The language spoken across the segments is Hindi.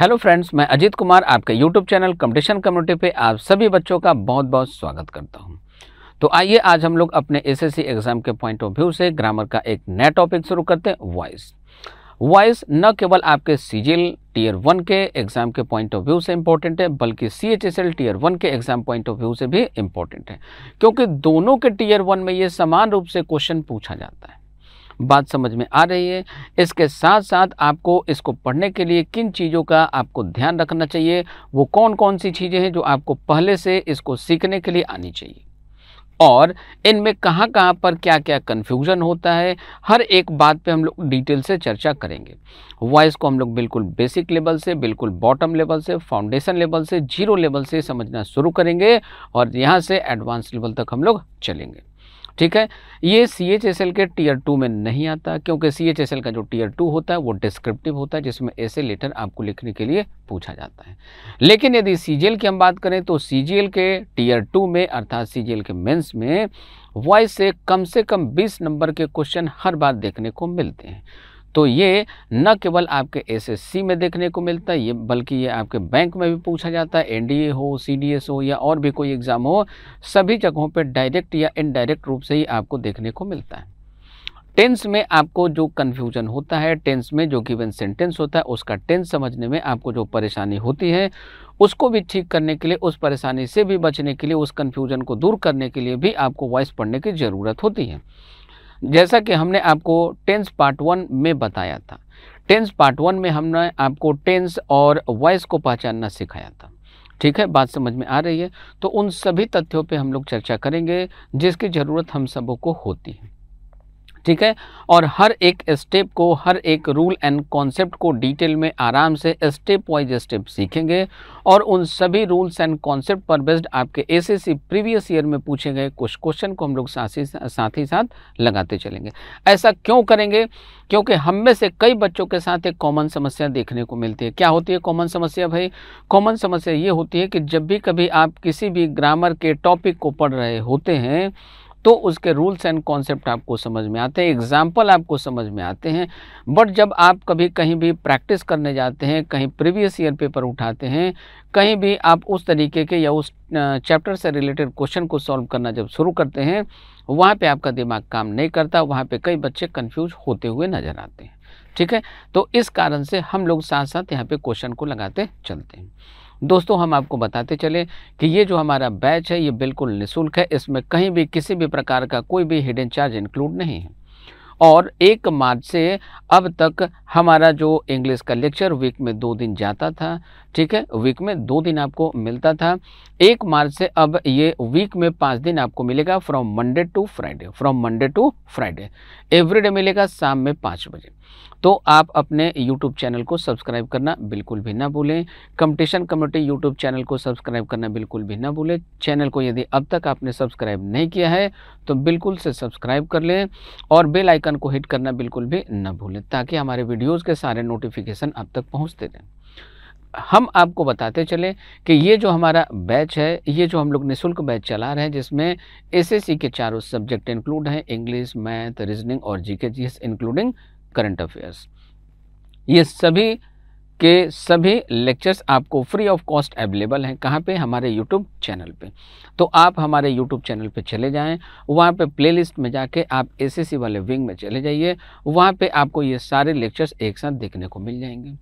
हेलो फ्रेंड्स मैं अजीत कुमार आपके यूट्यूब चैनल कंपटीशन कम्युनिटी पे आप सभी बच्चों का बहुत बहुत स्वागत करता हूँ तो आइए आज हम लोग अपने एसएससी एग्ज़ाम के पॉइंट ऑफ व्यू से ग्रामर का एक नया टॉपिक शुरू करते हैं वॉइस वॉइस न केवल आपके सीजीएल टीयर वन के एग्ज़ाम के पॉइंट ऑफ व्यू से इम्पॉर्टेंट है बल्कि C H S L tier one के एग्ज़ाम पॉइंट ऑफ व्यू से भी इंपॉर्टेंट है क्योंकि दोनों के टीयर वन में ये समान रूप से क्वेश्चन पूछा जाता है बात समझ में आ रही है इसके साथ साथ आपको इसको पढ़ने के लिए किन चीज़ों का आपको ध्यान रखना चाहिए वो कौन कौन सी चीज़ें हैं जो आपको पहले से इसको सीखने के लिए आनी चाहिए और इनमें कहाँ कहाँ पर क्या क्या कन्फ्यूज़न होता है हर एक बात पे हम लोग डिटेल से चर्चा करेंगे वॉइस को हम लोग बिल्कुल बेसिक लेवल से बिल्कुल बॉटम लेवल से फाउंडेशन लेवल से जीरो लेवल से समझना शुरू करेंगे और यहाँ से एडवांस लेवल तक हम लोग चलेंगे ठीक है ये सी एच एस एल के टीयर टू में नहीं आता क्योंकि सी एच एस एल का जो टीयर टू होता है वो डिस्क्रिप्टिव होता है जिसमें ऐसे लेटर आपको लिखने के लिए पूछा जाता है लेकिन यदि सी जी एल की हम बात करें तो सी जी एल के टीयर टू में अर्थात सी जी एल के मेंस में वॉइस से कम से कम बीस नंबर के क्वेश्चन हर बार देखने को मिलते हैं तो ये न केवल आपके एसएससी में देखने को मिलता है ये बल्कि ये आपके बैंक में भी पूछा जाता है एनडीए हो सीडीएस हो या और भी कोई एग्ज़ाम हो सभी जगहों पर डायरेक्ट या इनडायरेक्ट रूप से ही आपको देखने को मिलता है टेंस में आपको जो कन्फ्यूजन होता है टेंस में जो गिवन सेंटेंस होता है उसका टेंस समझने में आपको जो परेशानी होती है उसको भी ठीक करने के लिए उस परेशानी से भी बचने के लिए उस कन्फ्यूजन को दूर करने के लिए भी आपको वॉइस पढ़ने की ज़रूरत होती है जैसा कि हमने आपको टेंस पार्ट वन में बताया था टेंस पार्ट वन में हमने आपको टेंस और वॉइस को पहचानना सिखाया था ठीक है बात समझ में आ रही है तो उन सभी तथ्यों पे हम लोग चर्चा करेंगे जिसकी ज़रूरत हम सबों को होती है ठीक है और हर एक स्टेप को हर एक रूल एंड कॉन्सेप्ट को डिटेल में आराम से स्टेप वाइज स्टेप सीखेंगे और उन सभी रूल्स एंड कॉन्सेप्ट पर बेस्ड आपके एसएससी प्रीवियस ईयर में पूछे गए कुछ क्वेश्चन को हम लोग साथ ही साथ ही साथ लगाते चलेंगे ऐसा क्यों करेंगे क्योंकि हम में से कई बच्चों के साथ एक कॉमन समस्या देखने को मिलती है क्या होती है कॉमन समस्या भाई कॉमन समस्या ये होती है कि जब भी कभी आप किसी भी ग्रामर के टॉपिक को पढ़ रहे होते हैं तो उसके रूल्स एंड कॉन्सेप्ट आपको समझ में आते हैं एग्जाम्पल आपको समझ में आते हैं बट जब आप कभी कहीं भी प्रैक्टिस करने जाते हैं कहीं प्रीवियस ईयर पेपर उठाते हैं कहीं भी आप उस तरीके के या उस चैप्टर से रिलेटेड क्वेश्चन को सॉल्व करना जब शुरू करते हैं वहाँ पे आपका दिमाग काम नहीं करता वहाँ पे कई बच्चे कंफ्यूज होते हुए नज़र आते हैं ठीक है तो इस कारण से हम लोग साथ साथ यहाँ पे क्वेश्चन को लगाते चलते हैं दोस्तों हम आपको बताते चले कि ये जो हमारा बैच है ये बिल्कुल निःशुल्क है इसमें कहीं भी किसी भी प्रकार का कोई भी हिडन चार्ज इंक्लूड नहीं है और एक मार्च से अब तक हमारा जो इंग्लिश का लेक्चर वीक में दो दिन जाता था ठीक है वीक में दो दिन आपको मिलता था एक मार्च से अब ये वीक में पाँच दिन आपको मिलेगा from Monday to Friday from Monday to Friday everyday मिलेगा शाम में पाँच बजे तो आप अपने यूट्यूब चैनल को सब्सक्राइब करना बिल्कुल भी ना भूलें कंपटीशन कम्युनिटी यूट्यूब चैनल को सब्सक्राइब करना बिल्कुल भी ना भूलें चैनल को यदि अब तक आपने सब्सक्राइब नहीं किया है तो बिल्कुल से सब्सक्राइब कर लें और बेल आइकन को हिट करना बिल्कुल भी ना भूलें ताकि हमारे वीडियोज़ के सारे नोटिफिकेशन आप तक पहुँचते रहें हम आपको बताते चले कि ये जो हमारा बैच है ये जो हम लोग निःशुल्क बैच चला रहे हैं जिसमें एसएससी के चारों सब्जेक्ट इंक्लूड हैं इंग्लिश मैथ रीजनिंग और GK GS including current affairs ये सभी के सभी लेक्चर्स आपको फ्री ऑफ कॉस्ट अवेलेबल हैं कहाँ पे हमारे यूट्यूब चैनल पे तो आप हमारे यूट्यूब चैनल पे चले जाएं वहाँ पे प्लेलिस्ट में जाके आप एसएससी वाले विंग में चले जाइए वहाँ पे आपको ये सारे लेक्चर्स एक साथ देखने को मिल जाएंगे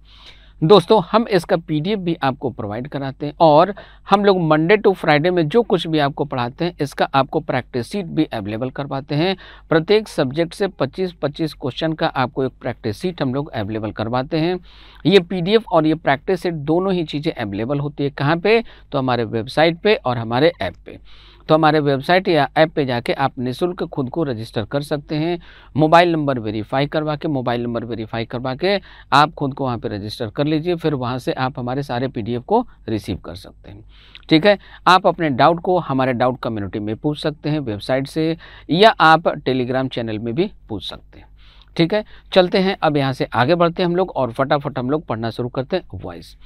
दोस्तों हम इसका पीडीएफ भी आपको प्रोवाइड कराते हैं और हम लोग मंडे टू फ्राइडे में जो कुछ भी आपको पढ़ाते हैं इसका आपको प्रैक्टिस सीट भी अवेलेबल करवाते हैं प्रत्येक सब्जेक्ट से 25-25 क्वेश्चन का आपको एक प्रैक्टिस सीट हम लोग अवेलेबल करवाते हैं ये पीडीएफ और ये प्रैक्टिस सीट दोनों ही चीज़ें अवेलेबल होती है कहाँ पर तो हमारे वेबसाइट पर और हमारे ऐप पर तो हमारे वेबसाइट या ऐप पे जाके आप निःशुल्क खुद को रजिस्टर कर सकते हैं मोबाइल नंबर वेरीफाई करवा के मोबाइल नंबर वेरीफाई करवा के आप खुद को वहाँ पे रजिस्टर कर लीजिए फिर वहाँ से आप हमारे सारे पीडीएफ को रिसीव कर सकते हैं ठीक है आप अपने डाउट को हमारे डाउट कम्युनिटी में पूछ सकते हैं वेबसाइट से या आप टेलीग्राम चैनल में भी पूछ सकते हैं ठीक है चलते हैं अब यहाँ से आगे बढ़ते हैं हम लोग और फटाफट हम लोग पढ़ना शुरू करते हैं वॉइस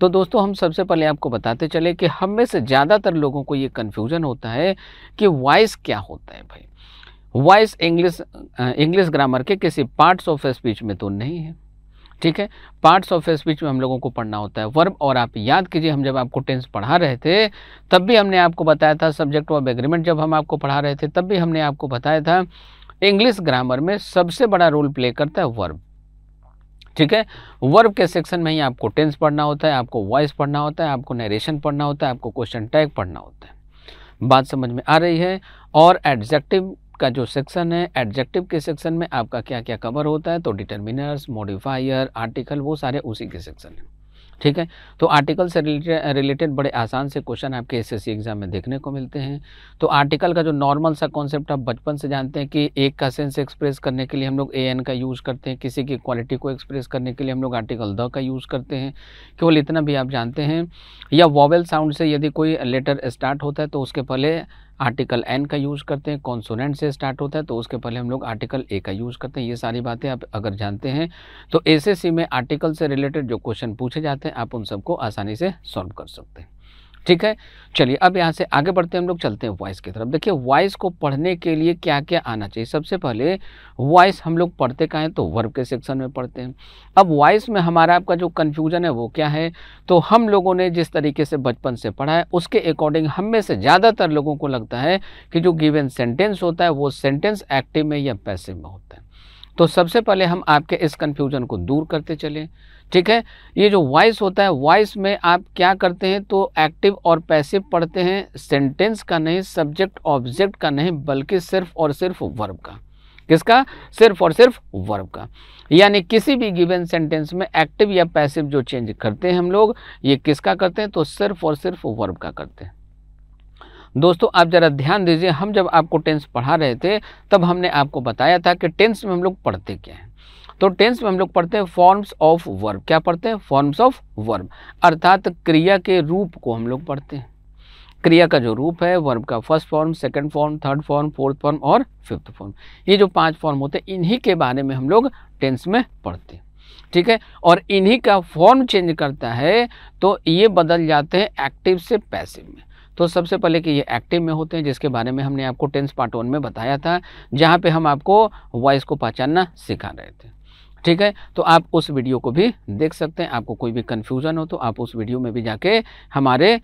तो दोस्तों हम सबसे पहले आपको बताते चले कि हम में से ज़्यादातर लोगों को ये कन्फ्यूज़न होता है कि वॉइस क्या होता है भाई वॉइस इंग्लिश इंग्लिश ग्रामर के किसी पार्ट्स ऑफ स्पीच में तो नहीं है ठीक है पार्ट्स ऑफ स्पीच में हम लोगों को पढ़ना होता है वर्ब और आप याद कीजिए हम जब आपको टेंस पढ़ा रहे थे तब भी हमने आपको बताया था सब्जेक्ट ऑफ एग्रीमेंट जब हम आपको पढ़ा रहे थे तब भी हमने आपको बताया था इंग्लिश ग्रामर में सबसे बड़ा रोल प्ले करता है वर्ब ठीक है वर्ब के सेक्शन में ही आपको टेंस पढ़ना होता है आपको वॉइस पढ़ना होता है आपको नरेशन पढ़ना होता है आपको क्वेश्चन टैग पढ़ना होता है बात समझ में आ रही है और एडजेक्टिव का जो सेक्शन है एडजेक्टिव के सेक्शन में आपका क्या क्या कवर होता है तो डिटर्मिनर्स मॉडिफायर आर्टिकल वो सारे उसी के सेक्शन है ठीक है तो आर्टिकल से रिलेटेड रिलेटेड बड़े आसान से क्वेश्चन आपके एसएससी एग्ज़ाम में देखने को मिलते हैं तो आर्टिकल का जो नॉर्मल सा कॉन्सेप्ट आप बचपन से जानते हैं कि एक का सेंस एक्सप्रेस करने के लिए हम लोग ए एन का यूज़ करते हैं किसी की क्वालिटी को एक्सप्रेस करने के लिए हम लोग आर्टिकल द का यूज़ करते हैं केवल इतना भी आप जानते हैं या वॉवेल साउंड से यदि कोई लेटर स्टार्ट होता है तो उसके पहले आर्टिकल एन का यूज़ करते हैं कॉन्सोनेंट से स्टार्ट होता है तो उसके पहले हम लोग आर्टिकल ए का यूज़ करते हैं ये सारी बातें आप अगर जानते हैं तो एसएससी में आर्टिकल से रिलेटेड जो क्वेश्चन पूछे जाते हैं आप उन सबको आसानी से सॉल्व कर सकते हैं ठीक है चलिए अब यहाँ से आगे बढ़ते हैं हम लोग चलते हैं वॉइस की तरफ देखिए वॉइस को पढ़ने के लिए क्या क्या आना चाहिए सबसे पहले वॉइस हम लोग पढ़ते का हैं तो वर्ब के सेक्शन में पढ़ते हैं अब वॉइस में हमारा आपका जो कन्फ्यूजन है वो क्या है तो हम लोगों ने जिस तरीके से बचपन से पढ़ा है उसके अकॉर्डिंग हम में से ज़्यादातर लोगों को लगता है कि जो गिवन सेंटेंस होता है वो सेंटेंस एक्टिव में या पैसिव में होता है तो सबसे पहले हम आपके इस कन्फ्यूज़न को दूर करते चलें ठीक है ये जो वॉइस होता है वॉइस में आप क्या करते हैं तो एक्टिव और पैसिव पढ़ते हैं सेंटेंस का नहीं सब्जेक्ट ऑब्जेक्ट का नहीं बल्कि सिर्फ और सिर्फ वर्ब का किसका सिर्फ और सिर्फ वर्ब का यानी किसी भी गिवन सेंटेंस में एक्टिव या पैसिव जो चेंज करते हैं हम लोग ये किसका करते हैं तो सिर्फ और सिर्फ वर्ब का करते हैं दोस्तों आप ज़रा ध्यान दीजिए हम जब आपको टेंस पढ़ा रहे थे तब हमने आपको बताया था कि टेंस में हम लोग पढ़ते क्या हैं तो टेंस में हम लोग पढ़ते हैं फॉर्म्स ऑफ वर्ब क्या पढ़ते हैं फॉर्म्स ऑफ वर्ब अर्थात क्रिया के रूप को हम लोग पढ़ते हैं क्रिया का जो रूप है वर्ब का first form second form third form fourth form और फिफ्थ फॉर्म ये जो पांच फॉर्म होते हैं इन्हीं के बारे में हम लोग टेंस में पढ़ते हैं ठीक है और इन्हीं का फॉर्म चेंज करता है तो ये बदल जाते हैं एक्टिव से पैसिव में तो सबसे पहले कि ये एक्टिव में होते हैं जिसके बारे में हमने आपको टेंस पार्ट वन में बताया था जहाँ पे हम आपको वॉइस को पहचानना सिखा रहे थे ठीक है तो आप उस वीडियो को भी देख सकते हैं आपको कोई भी कन्फ्यूज़न हो तो आप उस वीडियो में भी जाके हमारे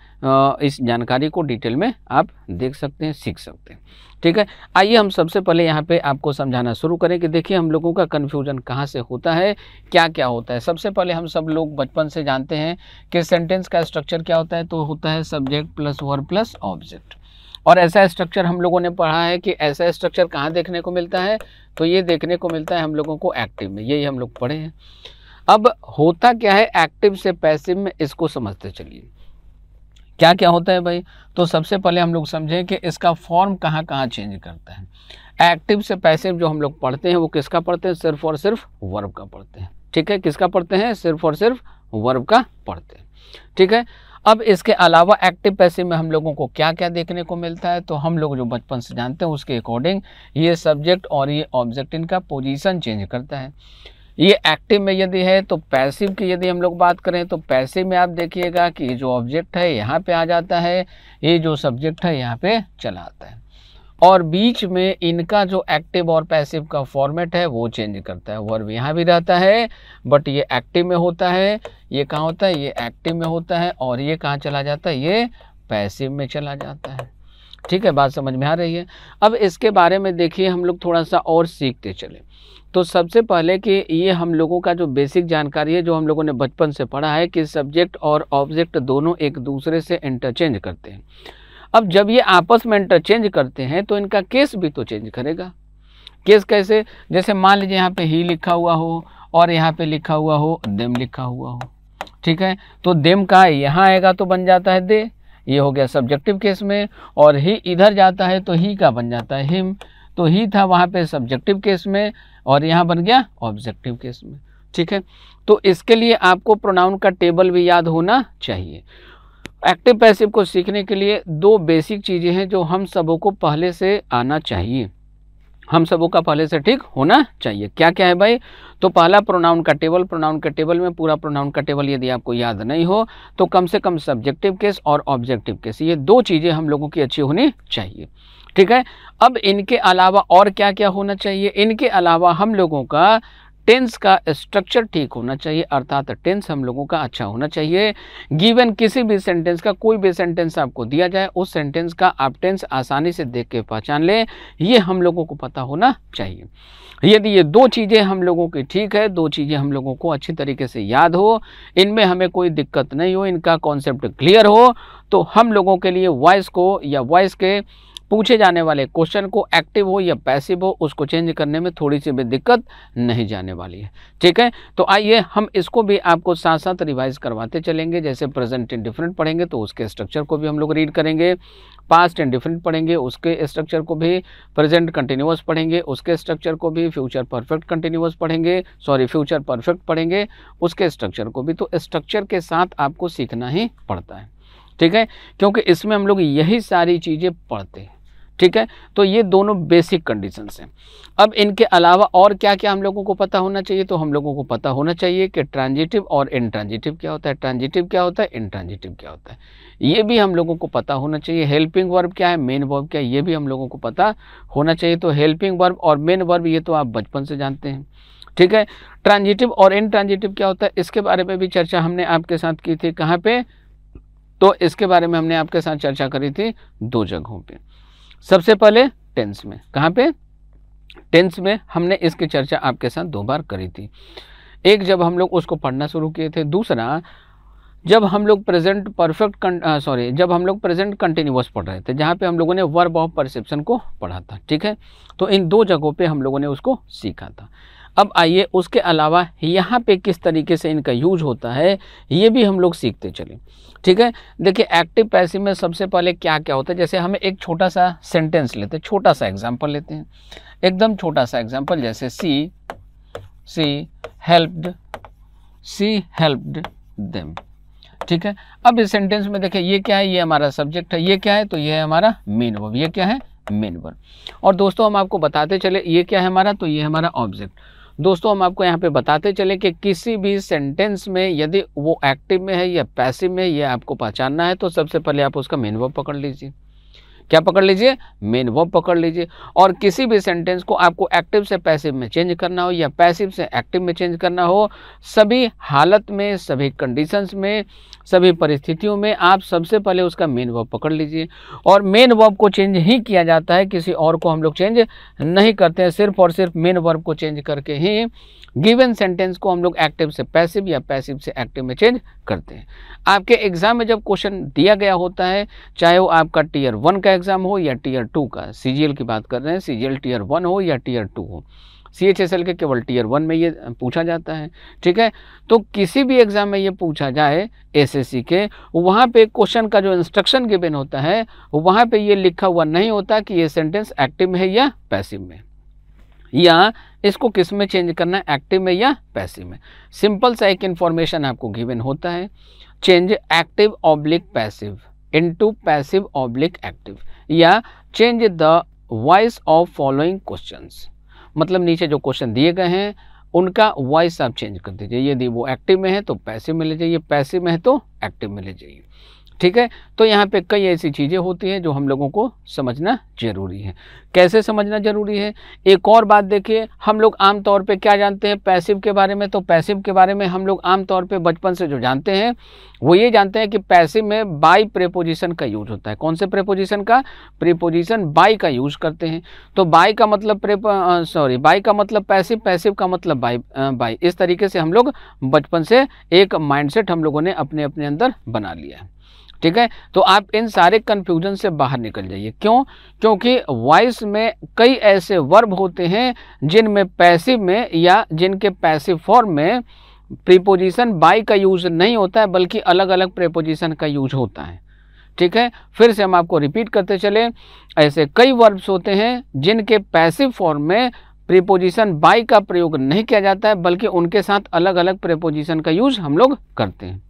इस जानकारी को डिटेल में आप देख सकते हैं सीख सकते हैं ठीक है आइए हम सबसे पहले यहाँ पे आपको समझाना शुरू करें कि देखिए हम लोगों का कन्फ्यूज़न कहाँ से होता है क्या क्या होता है सबसे पहले हम सब लोग बचपन से जानते हैं कि सेंटेंस का स्ट्रक्चर क्या होता है तो होता है subject plus verb plus object और ऐसा स्ट्रक्चर हम लोगों ने पढ़ा है कि ऐसा स्ट्रक्चर कहाँ देखने को मिलता है तो ये देखने को मिलता है हम लोगों को एक्टिव में यही हम लोग पढ़े हैं अब होता क्या है एक्टिव से पैसिव में इसको समझते चलिए क्या क्या होता है भाई तो सबसे पहले हम लोग समझें कि इसका फॉर्म कहाँ कहाँ चेंज करता है एक्टिव से पैसिव जो हम लोग पढ़ते हैं वो किसका पढ़ते हैं सिर्फ और सिर्फ वर्ब का पढ़ते हैं ठीक है किसका पढ़ते हैं सिर्फ और सिर्फ वर्ब का पढ़ते हैं ठीक है अब इसके अलावा एक्टिव पैसिव में हम लोगों को क्या क्या देखने को मिलता है तो हम लोग जो बचपन से जानते हैं उसके अकॉर्डिंग ये सब्जेक्ट और ये ऑब्जेक्ट इनका पोजीशन चेंज करता है ये एक्टिव में यदि है तो पैसिव की यदि हम लोग बात करें तो पैसिव में आप देखिएगा कि ये जो ऑब्जेक्ट है यहाँ पे आ जाता है ये जो सब्जेक्ट है यहाँ पे चला आता है और बीच में इनका जो एक्टिव और पैसिव का फॉर्मेट है वो चेंज करता है वर्ब यहाँ भी रहता है बट ये एक्टिव में होता है ये कहाँ होता है ये एक्टिव में होता है और ये कहाँ चला जाता है ये पैसिव में चला जाता है ठीक है बात समझ में आ रही है अब इसके बारे में देखिए हम लोग थोड़ा सा और सीखते चले तो सबसे पहले कि ये हम लोगों का जो बेसिक जानकारी है जो हम लोगों ने बचपन से पढ़ा है कि सब्जेक्ट और ऑब्जेक्ट दोनों एक दूसरे से इंटरचेंज करते हैं अब जब ये आपस में इंटरचेंज करते हैं तो इनका केस भी तो चेंज करेगा केस कैसे जैसे मान लीजिए यहाँ पे ही लिखा हुआ हो और यहाँ पे लिखा हुआ हो देम लिखा हुआ हो ठीक है तो देम का यहाँ आएगा तो बन जाता है दे ये हो गया सब्जेक्टिव केस में और ही इधर जाता है तो ही का बन जाता है हिम तो ही था वहाँ पे सब्जेक्टिव केस में और यहाँ बन गया ऑब्जेक्टिव केस में ठीक है तो इसके लिए आपको प्रोनाउन का टेबल भी याद होना चाहिए एक्टिव पैसिव को सीखने के लिए दो बेसिक चीज़ें हैं जो हम सबों को पहले से आना चाहिए हम सबों का पहले से ठीक होना चाहिए क्या क्या है भाई तो पहला प्रोनाउन का टेबल प्रोनाउन का टेबल में पूरा प्रोनाउन का टेबल यदि आपको याद नहीं हो तो कम से कम सब्जेक्टिव केस और ऑब्जेक्टिव केस ये दो चीज़ें हम लोगों की अच्छी होनी चाहिए ठीक है अब इनके अलावा और क्या क्या होना चाहिए इनके अलावा हम लोगों का टेंस का स्ट्रक्चर ठीक होना चाहिए अर्थात टेंस हम लोगों का अच्छा होना चाहिए गिवन किसी भी सेंटेंस का कोई भी सेंटेंस आपको दिया जाए उस सेंटेंस का आप टेंस आसानी से देख के पहचान लें ये हम लोगों को पता होना चाहिए यदि ये दो चीज़ें हम लोगों की ठीक है दो चीज़ें हम लोगों को अच्छी तरीके से याद हो इनमें हमें कोई दिक्कत नहीं हो इनका कॉन्सेप्ट क्लियर हो तो हम लोगों के लिए वॉइस को या वॉइस के पूछे जाने वाले क्वेश्चन को एक्टिव हो या पैसिव हो उसको चेंज करने में थोड़ी सी भी दिक्कत नहीं जाने वाली है ठीक है तो आइए हम इसको भी आपको साथ साथ रिवाइज करवाते चलेंगे जैसे प्रेजेंट एंड डिफरेंट पढ़ेंगे तो उसके स्ट्रक्चर को भी हम लोग रीड करेंगे पास्ट एंड डिफरेंट पढ़ेंगे उसके स्ट्रक्चर को भी प्रेजेंट कंटिन्यूस पढ़ेंगे उसके स्ट्रक्चर को भी फ्यूचर परफेक्ट कंटिन्यूस पढ़ेंगे सॉरी फ्यूचर परफेक्ट पढ़ेंगे उसके स्ट्रक्चर को भी तो स्ट्रक्चर के साथ आपको सीखना ही पड़ता है ठीक है क्योंकि इसमें हम लोग यही सारी चीज़ें पढ़ते हैं ठीक है तो ये दोनों बेसिक कंडीशंस हैं अब इनके अलावा और क्या क्या हम लोगों को पता होना चाहिए तो हम लोगों को पता होना चाहिए कि ट्रांजिटिव और ट्रांजिटिव क्या होता है ट्रांजिटिव क्या होता है ट्रांजिटिव क्या होता है ये भी हम लोगों को पता होना चाहिए हेल्पिंग वर्ब क्या है मेन वर्ब क्या है ये भी हम लोगों को पता होना चाहिए तो हेल्पिंग वर्ब और मेन वर्ब ये तो आप बचपन से जानते हैं ठीक है ट्रांजिटिव और इनट्रांजिटिव क्या होता है इसके बारे में भी चर्चा हमने आपके साथ की थी कहाँ पर तो इसके बारे में हमने आपके साथ चर्चा करी थी दो जगहों पर सबसे पहले टेंस में कहाँ पे टेंस में हमने इसकी चर्चा आपके साथ दो बार करी थी एक जब हम लोग उसको पढ़ना शुरू किए थे दूसरा जब हम लोग प्रेजेंट परफेक्ट सॉरी जब हम लोग प्रेजेंट कंटिन्यूस पढ़ रहे थे जहाँ पे हम लोगों ने वर्ब ऑफ परसेप्शन को पढ़ा था ठीक है तो इन दो जगहों पे हम लोगों ने उसको सीखा था अब आइए उसके अलावा यहाँ पे किस तरीके से इनका यूज होता है ये भी हम लोग सीखते चलें ठीक है देखिए एक्टिव पैसिव में सबसे पहले क्या क्या होता है जैसे हम एक छोटा सा सेंटेंस लेते हैं छोटा सा एग्जाम्पल लेते हैं एकदम छोटा सा एग्जाम्पल जैसे she she helped she helped them ठीक है अब इस सेंटेंस में देखिए ये क्या है ये हमारा सब्जेक्ट है ये क्या है तो ये है हमारा मेन वर्ब ये क्या है मेन वर्ब और दोस्तों हम आपको बताते चले ये क्या है हमारा तो ये हमारा ऑब्जेक्ट दोस्तों हम आपको यहाँ पे बताते चले कि किसी भी सेंटेंस में यदि वो एक्टिव में है या पैसिव में है ये आपको पहचानना है तो सबसे पहले आप उसका मेन पकड़ लीजिए क्या पकड़ लीजिए मेन वर्ब पकड़ लीजिए और किसी भी सेंटेंस को आपको एक्टिव से पैसिव में चेंज करना हो या पैसिव से एक्टिव में चेंज करना हो सभी हालत में सभी कंडीशंस में सभी परिस्थितियों में आप सबसे पहले उसका मेन वर्ब पकड़ लीजिए और मेन वर्ब को चेंज ही किया जाता है किसी और को हम लोग चेंज नहीं करते हैं सिर्फ और सिर्फ मेन वर्ब को चेंज करके ही गिवन सेंटेंस को हम लोग एक्टिव से पैसिव या पैसिव से एक्टिव में चेंज करते हैं आपके एग्ज़ाम में जब क्वेश्चन दिया गया होता है चाहे वो आपका टीयर वन का एग्ज़ाम हो या टीयर टू का सी की बात कर रहे हैं सी टीयर वन हो या टीयर टू हो सी एच एस एल केवल टीयर वन में ये पूछा जाता है ठीक है तो किसी भी एग्ज़ाम में ये पूछा जाए एस एस सी के वहाँ पे क्वेश्चन का जो इंस्ट्रक्शन गिवेन होता है वहाँ पे ये लिखा हुआ नहीं होता कि ये सेंटेंस एक्टिव है या पैसिव में या इसको किस में चेंज करना है एक्टिव में या पैसिव में सिंपल सा एक इन्फॉर्मेशन आपको गिवन होता है change active oblique passive into passive oblique active या change the voice of following questions मतलब नीचे जो क्वेश्चन दिए गए हैं उनका वॉइस आप चेंज कर दीजिए यदि वो एक्टिव में है तो पैसिव में ले जाइए पैसिव में है तो एक्टिव में ले जाइए ठीक है तो यहाँ पे कई ऐसी चीज़ें होती हैं जो हम लोगों को समझना ज़रूरी है कैसे समझना ज़रूरी है एक और बात देखिए हम लोग आम तौर पे क्या जानते हैं पैसिव के बारे में तो पैसिव के बारे में हम लोग आम तौर पे बचपन से जो जानते हैं वो ये जानते हैं कि पैसिव में बाई प्रेपोजिशन का यूज होता है कौन से प्रेपोजिशन का प्रेपोजिशन बाई का यूज़ करते हैं तो बाई का मतलब प्रेप सॉरी बाई का मतलब पैसिव पैसिव का मतलब बाई बाई इस तरीके से हम लोग बचपन से एक माइंडसेट हम लोगों ने अपने अपने अंदर बना लिया है ठीक है तो आप इन सारे कंफ्यूजन से बाहर निकल जाइए क्यों क्योंकि वॉइस में कई ऐसे वर्ब होते हैं जिनमें पैसिव में या जिनके पैसिव फॉर्म में प्रीपोजिशन बाय का यूज नहीं होता है बल्कि अलग अलग प्रीपोजिशन का यूज होता है ठीक है फिर से हम आपको रिपीट करते चले ऐसे कई वर्ब्स होते हैं जिनके पैसिव फॉर्म में प्रीपोजिशन बाई का प्रयोग नहीं किया जाता है बल्कि उनके साथ अलग अलग प्रीपोजिशन का यूज हम लोग करते हैं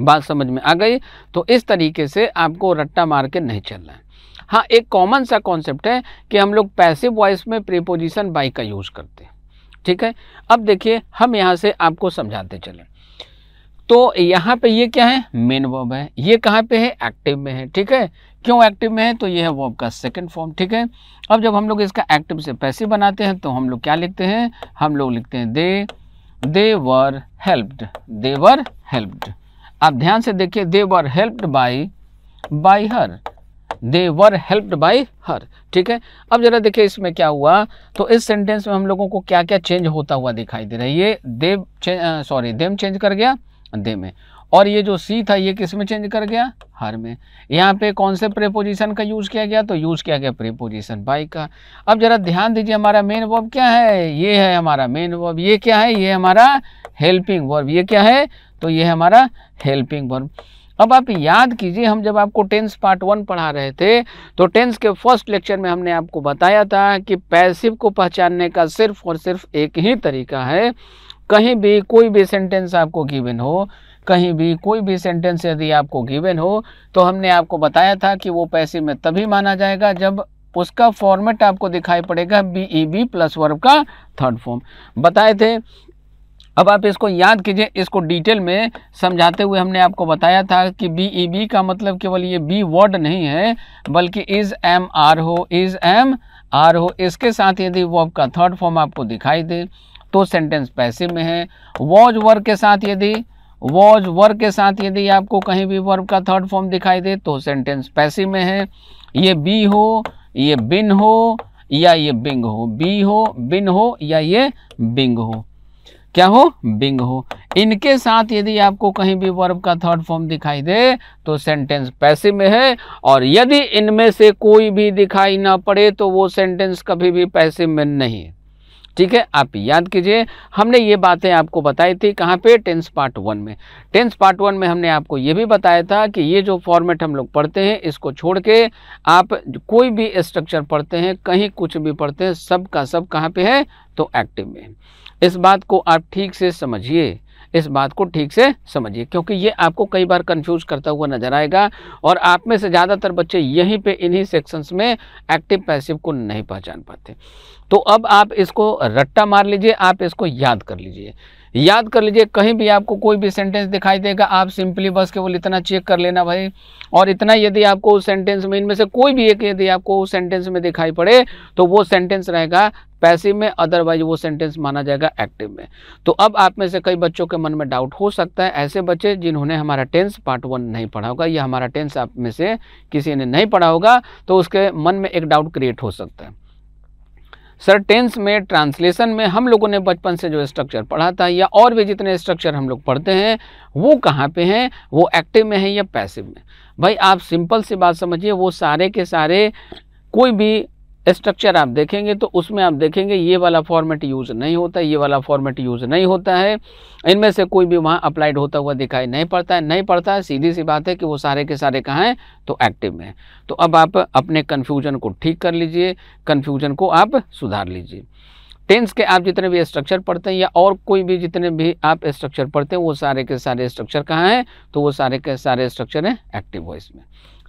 बात समझ में आ गई तो इस तरीके से आपको रट्टा मार के नहीं चलना है हाँ एक कॉमन सा कॉन्सेप्ट है कि हम लोग पैसिव वॉइस में प्रीपोजिशन बाई का यूज़ करते हैं ठीक है अब देखिए हम यहाँ से आपको समझाते चलें तो यहाँ पे ये क्या है मेन वर्ब है ये कहाँ पे है एक्टिव में है ठीक है क्यों एक्टिव में है तो ये है वर्ब का सेकंड फॉर्म ठीक है अब जब हम लोग इसका एक्टिव से पैसिव बनाते हैं तो हम लोग क्या लिखते हैं हम लोग लिखते हैं दे दे were helped they were helped आप ध्यान से देखिए they were helped by by her they were helped by her ठीक है अब जरा देखिए इसमें क्या हुआ तो इस सेंटेंस में हम लोगों को क्या क्या चेंज होता हुआ दिखाई दे रहा है ये दे सॉरी देम चेंज कर गया दे में और ये जो सी था ये किस में चेंज कर गया हर में यहाँ पे कौन से प्रेपोजिशन का यूज़ किया गया तो यूज़ किया गया प्रेपोजिशन बाई का अब ज़रा ध्यान दीजिए हमारा मेन वर्ब क्या है ये है हमारा मेन वर्ब ये क्या है ये हमारा हेल्पिंग वर्ब ये क्या है तो ये हमारा हेल्पिंग वर्ब अब आप याद कीजिए हम जब आपको टेंस पार्ट वन पढ़ा रहे थे तो टेंस के फर्स्ट लेक्चर में हमने आपको बताया था कि पैसिव को पहचानने का सिर्फ और सिर्फ एक ही तरीका है कहीं भी कोई भी सेंटेंस आपको गिवन हो कहीं भी कोई भी सेंटेंस यदि आपको गिवन हो तो हमने आपको बताया था कि वो पैसिव में तभी माना जाएगा जब उसका फॉर्मेट आपको दिखाई पड़ेगा B E B plus verb का थर्ड फॉर्म बताए थे अब आप इसको याद कीजिए इसको डिटेल में समझाते हुए हमने आपको बताया था कि बी ई बी का मतलब केवल ये बी वर्ड नहीं है बल्कि इज़ एम आर हो इज़ एम आर हो इसके साथ यदि वर्ब का थर्ड फॉर्म आपको दिखाई दे तो सेंटेंस पैसे में है वॉज वर्ग के साथ यदि वॉज वर्ग के साथ यदि आपको कहीं भी वर्ब का थर्ड फॉर्म दिखाई दे तो सेंटेंस पैसे में है ये बी हो ये बिन हो या ये बिंग हो बी हो बिन हो या ये बिंग हो क्या हो बिंग हो इनके साथ यदि आपको कहीं भी वर्ब का थर्ड फॉर्म दिखाई दे तो सेंटेंस पैसिव में है और यदि इनमें से कोई भी दिखाई ना पड़े तो वो सेंटेंस कभी भी पैसिव में नहीं है ठीक है आप याद कीजिए हमने ये बातें आपको बताई थी कहाँ पे टेंस पार्ट वन में टेंस पार्ट वन में हमने आपको ये भी बताया था कि ये जो फॉर्मेट हम लोग पढ़ते हैं इसको छोड़ के आप कोई भी स्ट्रक्चर पढ़ते हैं कहीं कुछ भी पढ़ते हैं सब का सब कहाँ पे है तो एक्टिव में इस बात को आप ठीक से समझिए इस बात को ठीक से समझिए क्योंकि ये आपको कई बार कंफ्यूज करता हुआ नजर आएगा और आप में से ज़्यादातर बच्चे यहीं पे इन्हीं सेक्शंस में एक्टिव पैसिव को नहीं पहचान पाते तो अब आप इसको रट्टा मार लीजिए आप इसको याद कर लीजिए याद कर लीजिए कहीं भी आपको कोई भी सेंटेंस दिखाई देगा आप सिंपली बस केवल इतना चेक कर लेना भाई और इतना यदि आपको उस सेंटेंस में इनमें से कोई भी एक यदि आपको उस सेंटेंस में दिखाई पड़े तो वो सेंटेंस रहेगा पैसिव में अदरवाइज वो सेंटेंस माना जाएगा एक्टिव में तो अब आप में से कई बच्चों के मन में डाउट हो सकता है ऐसे बच्चे जिन्होंने हमारा टेंस पार्ट वन नहीं पढ़ा होगा या हमारा टेंस आप में से किसी ने नहीं पढ़ा होगा तो उसके मन में एक डाउट क्रिएट हो सकता है सर टेंस में ट्रांसलेशन में हम लोगों ने बचपन से जो स्ट्रक्चर पढ़ा था या और भी जितने स्ट्रक्चर हम लोग पढ़ते हैं वो कहाँ पे हैं वो एक्टिव में है या पैसिव में भाई आप सिंपल सी बात समझिए वो सारे के सारे कोई भी स्ट्रक्चर आप देखेंगे तो उसमें आप देखेंगे ये वाला फॉर्मेट यूज़ नहीं होता ये वाला फॉर्मेट यूज़ नहीं होता है इनमें से कोई भी वहाँ अप्लाइड होता हुआ दिखाई नहीं पड़ता है नहीं पड़ता है सीधी सी बात है कि वो सारे के सारे कहाँ हैं तो एक्टिव में तो अब आप अपने कन्फ्यूजन को ठीक कर लीजिए कन्फ्यूजन को आप सुधार लीजिए टेंस के आप जितने भी स्ट्रक्चर पढ़ते हैं या और कोई भी जितने भी आप स्ट्रक्चर पढ़ते हैं वो सारे के सारे स्ट्रक्चर कहाँ हैं तो वो सारे के सारे स्ट्रक्चर हैं एक्टिव वॉइस में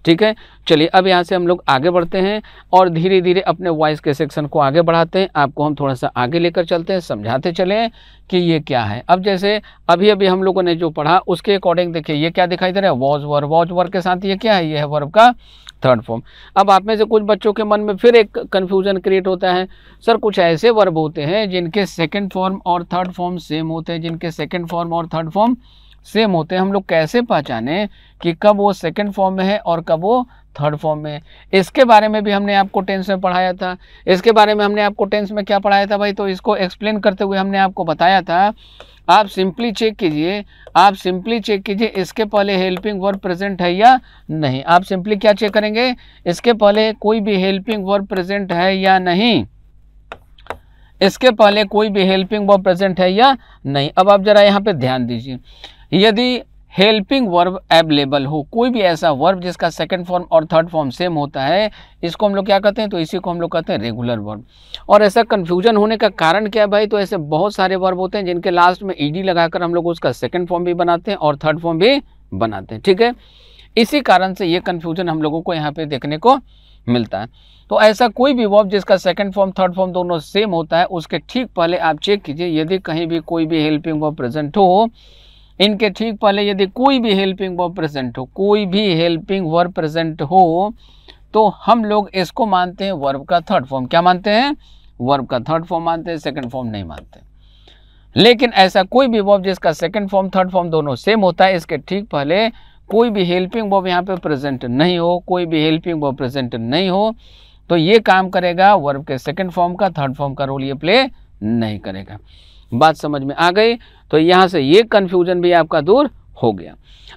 ठीक है चलिए अब यहाँ से हम लोग आगे बढ़ते हैं और धीरे धीरे अपने वॉइस के सेक्शन को आगे बढ़ाते हैं आपको हम थोड़ा सा आगे लेकर चलते हैं समझाते चले कि ये क्या है अब जैसे अभी अभी हम लोगों ने जो पढ़ा उसके अकॉर्डिंग देखिए ये क्या दिखाई दे रहा है वॉज वर वॉज वर के साथ ये क्या है ये है वर्ब का थर्ड फॉर्म अब आप में से कुछ बच्चों के मन में फिर एक कन्फ्यूज़न क्रिएट होता है सर कुछ ऐसे वर्ब होते हैं जिनके सेकेंड फॉर्म और थर्ड फॉर्म सेम होते हैं जिनके सेकेंड फॉर्म और थर्ड फॉर्म सेम होते हैं हम लोग कैसे पहचाने कि कब वो सेकेंड फॉर्म में है और कब वो थर्ड फॉर्म में इसके बारे में भी हमने आपको टेंस में पढ़ाया था इसके बारे में हमने आपको टेंस में क्या पढ़ाया था भाई तो इसको एक्सप्लेन करते हुए हमने आपको बताया था आप सिंपली चेक कीजिए आप सिंपली चेक कीजिए इसके पहले हेल्पिंग वर्ब प्रेजेंट है या नहीं आप सिंपली क्या चेक करेंगे इसके पहले कोई भी हेल्पिंग वर्ब प्रेजेंट है या नहीं इसके पहले कोई भी हेल्पिंग वर्ब प्रेजेंट है या नहीं अब आप जरा यहाँ पे ध्यान दीजिए यदि हेल्पिंग वर्ब एवेलेबल हो कोई भी ऐसा वर्ब जिसका सेकेंड फॉर्म और थर्ड फॉर्म सेम होता है इसको हम लोग क्या कहते हैं तो इसी को हम लोग कहते हैं रेगुलर वर्ब और ऐसा कन्फ्यूजन होने का कारण क्या है भाई तो ऐसे बहुत सारे वर्ब होते हैं जिनके लास्ट में ईडी लगाकर हम लोग उसका सेकेंड फॉर्म भी बनाते हैं और थर्ड फॉर्म भी बनाते हैं ठीक है इसी कारण से ये कन्फ्यूजन हम लोगों को यहाँ पे देखने को मिलता है तो ऐसा कोई भी वर्ब जिसका सेकंड फॉर्म थर्ड फॉर्म दोनों सेम होता है उसके ठीक पहले आप चेक कीजिए यदि कहीं भी कोई भी हेल्पिंग वर्ब प्रेजेंट हो इनके ठीक पहले यदि कोई भी हेल्पिंग वर्ब प्रेजेंट हो कोई भी हेल्पिंग वर्ब प्रेजेंट हो तो हम लोग इसको मानते हैं वर्ब का थर्ड फॉर्म क्या मानते हैं वर्ब का थर्ड फॉर्म मानते हैं सेकंड फॉर्म नहीं मानते लेकिन ऐसा कोई भी वर्ब जिसका सेकंड फॉर्म थर्ड फॉर्म दोनों सेम होता है इसके ठीक पहले कोई भी हेल्पिंग वर्ब यहाँ पे प्रेजेंट नहीं हो कोई भी हेल्पिंग वर्ब प्रेजेंट नहीं हो तो ये काम करेगा वर्ब के सेकंड फॉर्म का थर्ड फॉर्म का रोल ये प्ले नहीं करेगा बात समझ में आ गई तो यहाँ से ये कन्फ्यूजन भी आपका दूर हो गया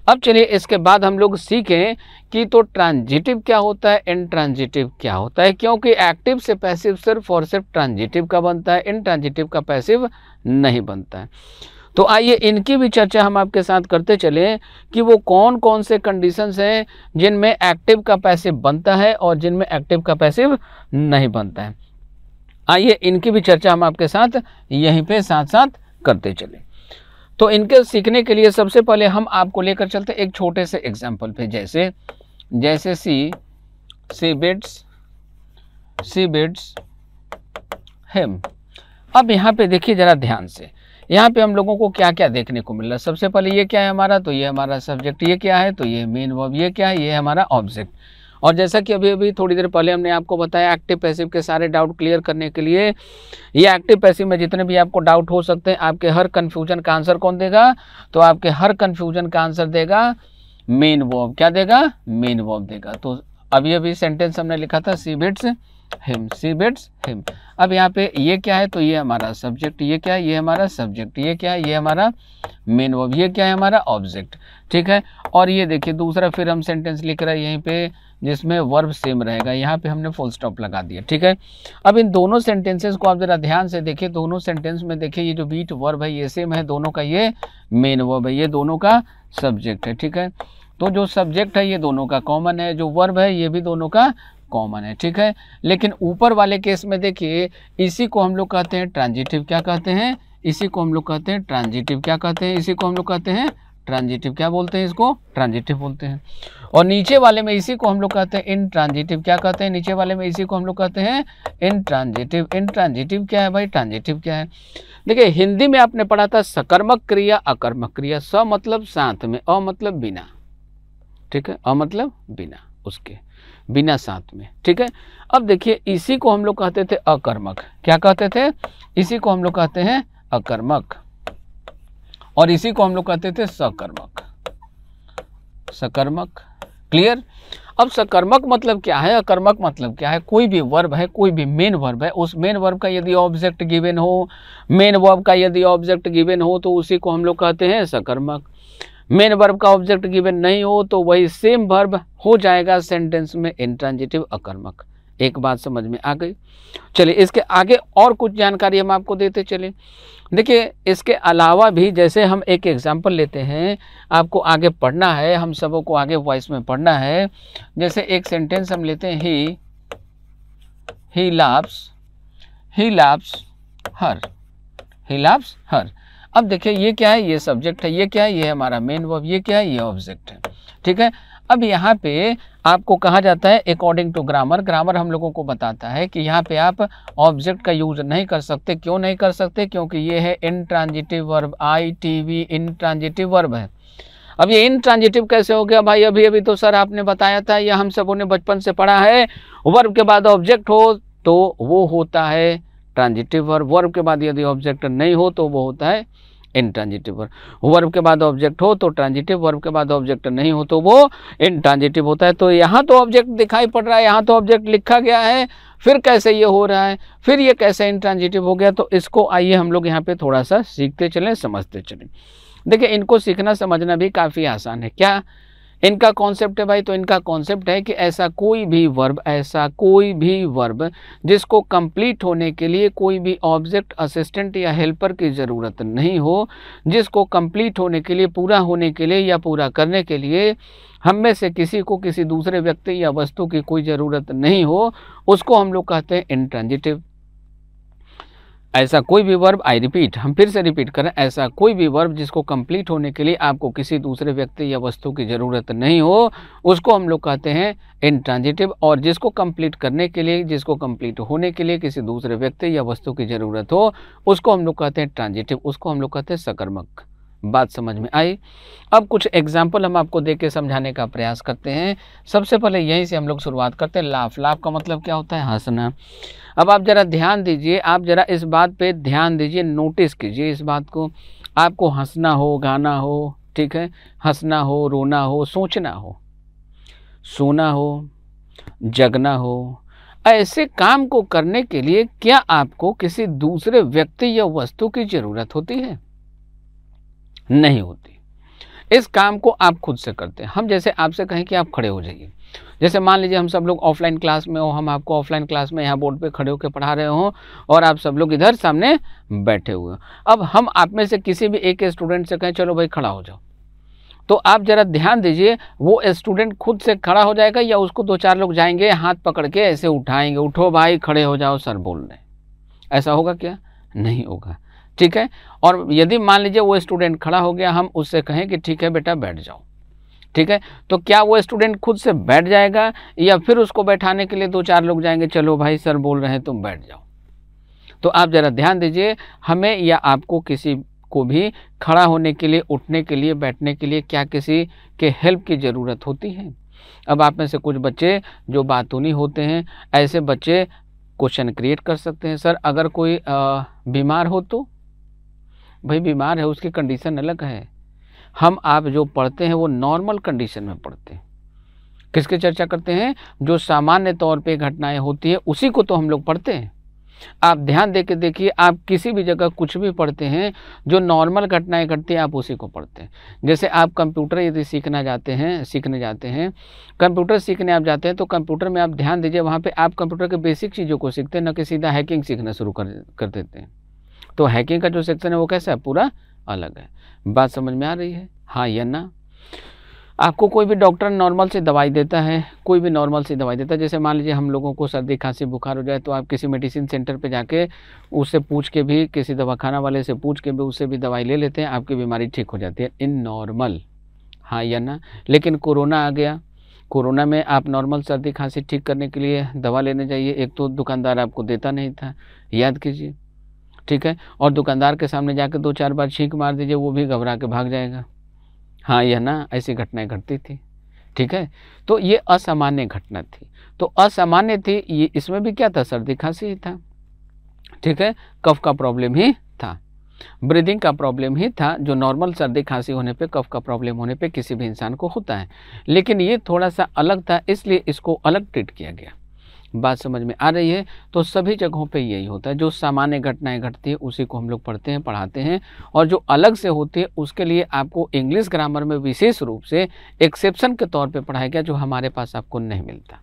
अब चलिए इसके बाद हम लोग सीखें कि तो ट्रांजिटिव क्या होता है इनट्रांजिटिव क्या होता है क्योंकि एक्टिव से पैसिव सिर्फ और सिर्फ ट्रांजिटिव का बनता है इनट्रांजिटिव का पैसिव नहीं बनता है तो आइए इनकी भी चर्चा हम आपके साथ करते चले कि वो कौन कौन से कंडीशंस हैं जिनमें एक्टिव का पैसिव बनता है और जिनमें एक्टिव का पैसिव नहीं बनता है आइए इनकी भी चर्चा हम आपके साथ यहीं पे साथ साथ करते चलें तो इनके सीखने के लिए सबसे पहले हम आपको लेकर चलते एक छोटे से एग्जाम्पल पे जैसे जैसे she C bits C bits हेम अब यहाँ पे देखिए ज़रा ध्यान से यहाँ पे हम लोगों को क्या क्या देखने को मिल रहा है सबसे पहले ये क्या है हमारा तो ये हमारा सब्जेक्ट ये क्या है तो ये मेन वर्ब ये क्या है ये हमारा ऑब्जेक्ट और जैसा कि अभी अभी थोड़ी देर पहले हमने आपको बताया एक्टिव पैसिव के सारे डाउट क्लियर करने के लिए ये एक्टिव पैसिव में जितने भी आपको डाउट हो सकते हैं आपके हर कन्फ्यूजन का आंसर कौन देगा तो आपके हर कन्फ्यूजन का आंसर देगा मेन वॉब क्या देगा मेन वॉब देगा तो अभी अभी सेंटेंस हमने लिखा था she beats him she beats him अब यहाँ पे ये क्या है तो ये हमारा सब्जेक्ट ये क्या है ये हमारा सब्जेक्ट ये क्या है ये हमारा मेन वॉब ये क्या है हमारा ऑब्जेक्ट ठीक है और ये देखिए दूसरा फिर हम सेंटेंस लिख रहे हैं यहीं पर जिसमें वर्ब सेम रहेगा यहाँ पे हमने फुल स्टॉप लगा दिया ठीक है अब इन दोनों सेंटेंसेस को आप ज़रा ध्यान से देखिए दोनों सेंटेंस में देखिए ये जो बीट वर्ब है ये सेम है दोनों का ये मेन वर्ब है ये दोनों का सब्जेक्ट है ठीक है तो जो सब्जेक्ट है ये दोनों का कॉमन है जो वर्ब है ये भी दोनों का कॉमन है ठीक है लेकिन ऊपर वाले केस में देखिए इसी को हम लोग कहते हैं ट्रांजिटिव क्या कहते हैं इसी को हम लोग कहते हैं ट्रांजिटिव क्या कहते हैं इसी को हम लोग कहते हैं ट्रांजिटिव क्या बोलते हैं इसको ट्रांजिटिव बोलते हैं और नीचे वाले में इसी को हम लोग कहते हैं इन ट्रांजिटिव क्या कहते हैं नीचे वाले में इसी को हम लोग कहते हैं इन ट्रांजिटिव इन ट्रांजिटिव क्या है भाई ट्रांजिटिव क्या है देखिए हिंदी में आपने पढ़ा था सकर्मक क्रिया अकर्मक क्रिया स मतलब साथ में अ मतलब बिना ठीक है अ मतलब बिना उसके बिना साथ में ठीक है अब देखिए इसी को हम लोग कहते थे अकर्मक क्या कहते थे इसी को हम लोग कहते हैं अकर्मक और इसी को हम लोग कहते थे सकर्मक सकर्मक क्लियर अब सकर्मक मतलब क्या है अकर्मक मतलब क्या है कोई भी वर्ब है कोई भी मेन वर्ब है उस मेन वर्ब का यदि ऑब्जेक्ट गिवेन हो मेन वर्ब का यदि ऑब्जेक्ट गिवेन हो तो उसी को हम लोग कहते हैं सकर्मक मेन वर्ब का ऑब्जेक्ट गिवेन नहीं हो तो वही सेम वर्ब हो जाएगा सेंटेंस में इंट्रांजिटिव अकर्मक एक बात समझ में आ गई चलिए इसके आगे और कुछ जानकारी हम आपको देते चलें देखिए इसके अलावा भी जैसे हम एक एग्जाम्पल लेते हैं आपको आगे पढ़ना है हम सबों को आगे वॉइस में पढ़ना है जैसे एक सेंटेंस हम लेते हैं he he laughs he laughs her he laughs her अब देखिए ये क्या है ये सब्जेक्ट है ये क्या है ये हमारा मेन वर्ब ये क्या है ये ऑब्जेक्ट है ठीक है अब यहाँ पे आपको कहा जाता है अकॉर्डिंग टू ग्रामर ग्रामर हम लोगों को बताता है कि यहाँ पे आप ऑब्जेक्ट का यूज नहीं कर सकते क्यों नहीं कर सकते क्योंकि ये है intransitive verb I T V intransitive verb है अब ये इनट्रांजिटिव कैसे हो गया भाई अभी अभी तो सर आपने बताया था यह हम सबों ने बचपन से पढ़ा है वर्ब के बाद ऑब्जेक्ट हो तो वो होता है ट्रांजिटिव वर्ब वर्ब के बाद यदि ऑब्जेक्ट नहीं हो तो वो होता है इनट्रांजिटिव वर्ब वर्ब के बाद ऑब्जेक्ट हो तो ट्रांजिटिव वर्ब के बाद ऑब्जेक्ट नहीं हो तो वो इनट्रांजिटिव होता है तो यहाँ तो ऑब्जेक्ट दिखाई पड़ रहा है यहाँ तो ऑब्जेक्ट लिखा गया है फिर कैसे ये हो रहा है फिर ये कैसे इनट्रांजिटिव हो गया तो इसको आइए हम लोग यहाँ पे थोड़ा सा सीखते चलें समझते चलें देखिए इनको सीखना समझना भी काफ़ी आसान है क्या इनका कॉन्सेप्ट है भाई तो इनका कॉन्सेप्ट है कि ऐसा कोई भी वर्ब ऐसा कोई भी वर्ब जिसको कंप्लीट होने के लिए कोई भी ऑब्जेक्ट असिस्टेंट या हेल्पर की ज़रूरत नहीं हो जिसको कंप्लीट होने के लिए पूरा होने के लिए या पूरा करने के लिए हम में से किसी को किसी दूसरे व्यक्ति या वस्तु की कोई ज़रूरत नहीं हो उसको हम लोग कहते हैं इंट्रांजिटिव ऐसा कोई भी वर्ब आई रिपीट हम फिर से रिपीट करें ऐसा कोई भी वर्ब जिसको कंप्लीट होने के लिए आपको किसी दूसरे व्यक्ति या वस्तु की ज़रूरत नहीं हो उसको हम लोग कहते हैं इंट्रांजिटिव और जिसको कंप्लीट करने के लिए जिसको कंप्लीट होने के लिए किसी दूसरे व्यक्ति या वस्तु की ज़रूरत हो उसको हम लोग कहते हैं ट्रांजिटिव उसको हम लोग कहते हैं सकर्मक बात समझ में आई अब कुछ एग्जाम्पल हम आपको दे के समझाने का प्रयास करते हैं सबसे पहले यहीं से हम लोग शुरुआत करते हैं लाफ लाफ का मतलब क्या होता है हंसना अब आप ज़रा ध्यान दीजिए आप ज़रा इस बात पे ध्यान दीजिए नोटिस कीजिए इस बात को आपको हंसना हो गाना हो ठीक है हंसना हो रोना हो सोचना हो सोना हो जगना हो ऐसे काम को करने के लिए क्या आपको किसी दूसरे व्यक्ति या वस्तु की ज़रूरत होती है नहीं होती इस काम को आप खुद से करते हैं हम जैसे आपसे कहें कि आप खड़े हो जाइए जैसे मान लीजिए हम सब लोग ऑफलाइन क्लास में हो हम आपको ऑफलाइन क्लास में यहाँ बोर्ड पे खड़े होकर पढ़ा रहे हो और आप सब लोग इधर सामने बैठे हुए हो अब हम आप में से किसी भी एक स्टूडेंट से कहें चलो भाई खड़ा हो जाओ तो आप ज़रा ध्यान दीजिए वो स्टूडेंट खुद से खड़ा हो जाएगा या उसको दो चार लोग जाएंगे हाथ पकड़ के ऐसे उठाएंगे उठो भाई खड़े हो जाओ सर बोल रहे ऐसा होगा क्या नहीं होगा ठीक है और यदि मान लीजिए वो स्टूडेंट खड़ा हो गया हम उससे कहें कि ठीक है बेटा बैठ जाओ ठीक है तो क्या वो स्टूडेंट खुद से बैठ जाएगा या फिर उसको बैठाने के लिए दो चार लोग जाएंगे चलो भाई सर बोल रहे हैं तुम बैठ जाओ तो आप ज़रा ध्यान दीजिए हमें या आपको किसी को भी खड़ा होने के लिए उठने के लिए बैठने के लिए क्या किसी के हेल्प की ज़रूरत होती है अब आप में से कुछ बच्चे जो बातूनी होते हैं ऐसे बच्चे क्वेश्चन क्रिएट कर सकते हैं सर अगर कोई बीमार हो तो भाई बीमार है उसकी कंडीशन अलग है हम आप जो पढ़ते हैं वो नॉर्मल कंडीशन में पढ़ते हैं किसकी चर्चा करते हैं जो सामान्य तौर पे घटनाएं होती है उसी को तो हम लोग पढ़ते हैं आप ध्यान दे के देखिए आप किसी भी जगह कुछ भी पढ़ते हैं जो नॉर्मल घटनाएं घटती हैं आप उसी को पढ़ते हैं जैसे आप कंप्यूटर यदि सीखना जाते हैं सीखने जाते हैं कंप्यूटर सीखने आप जाते हैं तो कंप्यूटर में आप ध्यान दीजिए वहाँ पर आप कंप्यूटर के बेसिक चीज़ों को सीखते हैं न कि सीधा हैकिंग सीखना शुरू कर कर देते हैं तो हैकिंग का जो सेक्शन है वो कैसा है पूरा अलग है बात समझ में आ रही है हाँ या ना आपको कोई भी डॉक्टर नॉर्मल से दवाई देता है कोई भी नॉर्मल से दवाई देता है जैसे मान लीजिए हम लोगों को सर्दी खांसी बुखार हो जाए तो आप किसी मेडिसिन सेंटर पे जाके उससे पूछ के भी किसी दवाखाना वाले से पूछ के भी उससे भी दवाई ले लेते हैं आपकी बीमारी ठीक हो जाती है इन नॉर्मल हाँ या ना लेकिन कोरोना आ गया कोरोना में आप नॉर्मल सर्दी खांसी ठीक करने के लिए दवा लेने जाइए एक तो दुकानदार आपको देता नहीं था याद कीजिए ठीक है और दुकानदार के सामने जाकर दो चार बार छींक मार दीजिए वो भी घबरा के भाग जाएगा हाँ यह ना ऐसी घटनाएं घटती थी ठीक है तो ये असामान्य घटना थी तो असामान्य थी ये इसमें भी क्या था सर्दी खांसी ही था ठीक है कफ का प्रॉब्लम ही था ब्रीदिंग का प्रॉब्लम ही था जो नॉर्मल सर्दी खांसी होने पे कफ का प्रॉब्लम होने पे किसी भी इंसान को होता है लेकिन ये थोड़ा सा अलग था इसलिए इसको अलग ट्रीट किया गया बात समझ में आ रही है तो सभी जगहों पे यही होता है जो सामान्य घटनाएं घटती है उसी को हम लोग पढ़ते हैं पढ़ाते हैं और जो अलग से होती है उसके लिए आपको इंग्लिश ग्रामर में विशेष रूप से एक्सेप्शन के तौर पर पढ़ाया गया जो हमारे पास आपको नहीं मिलता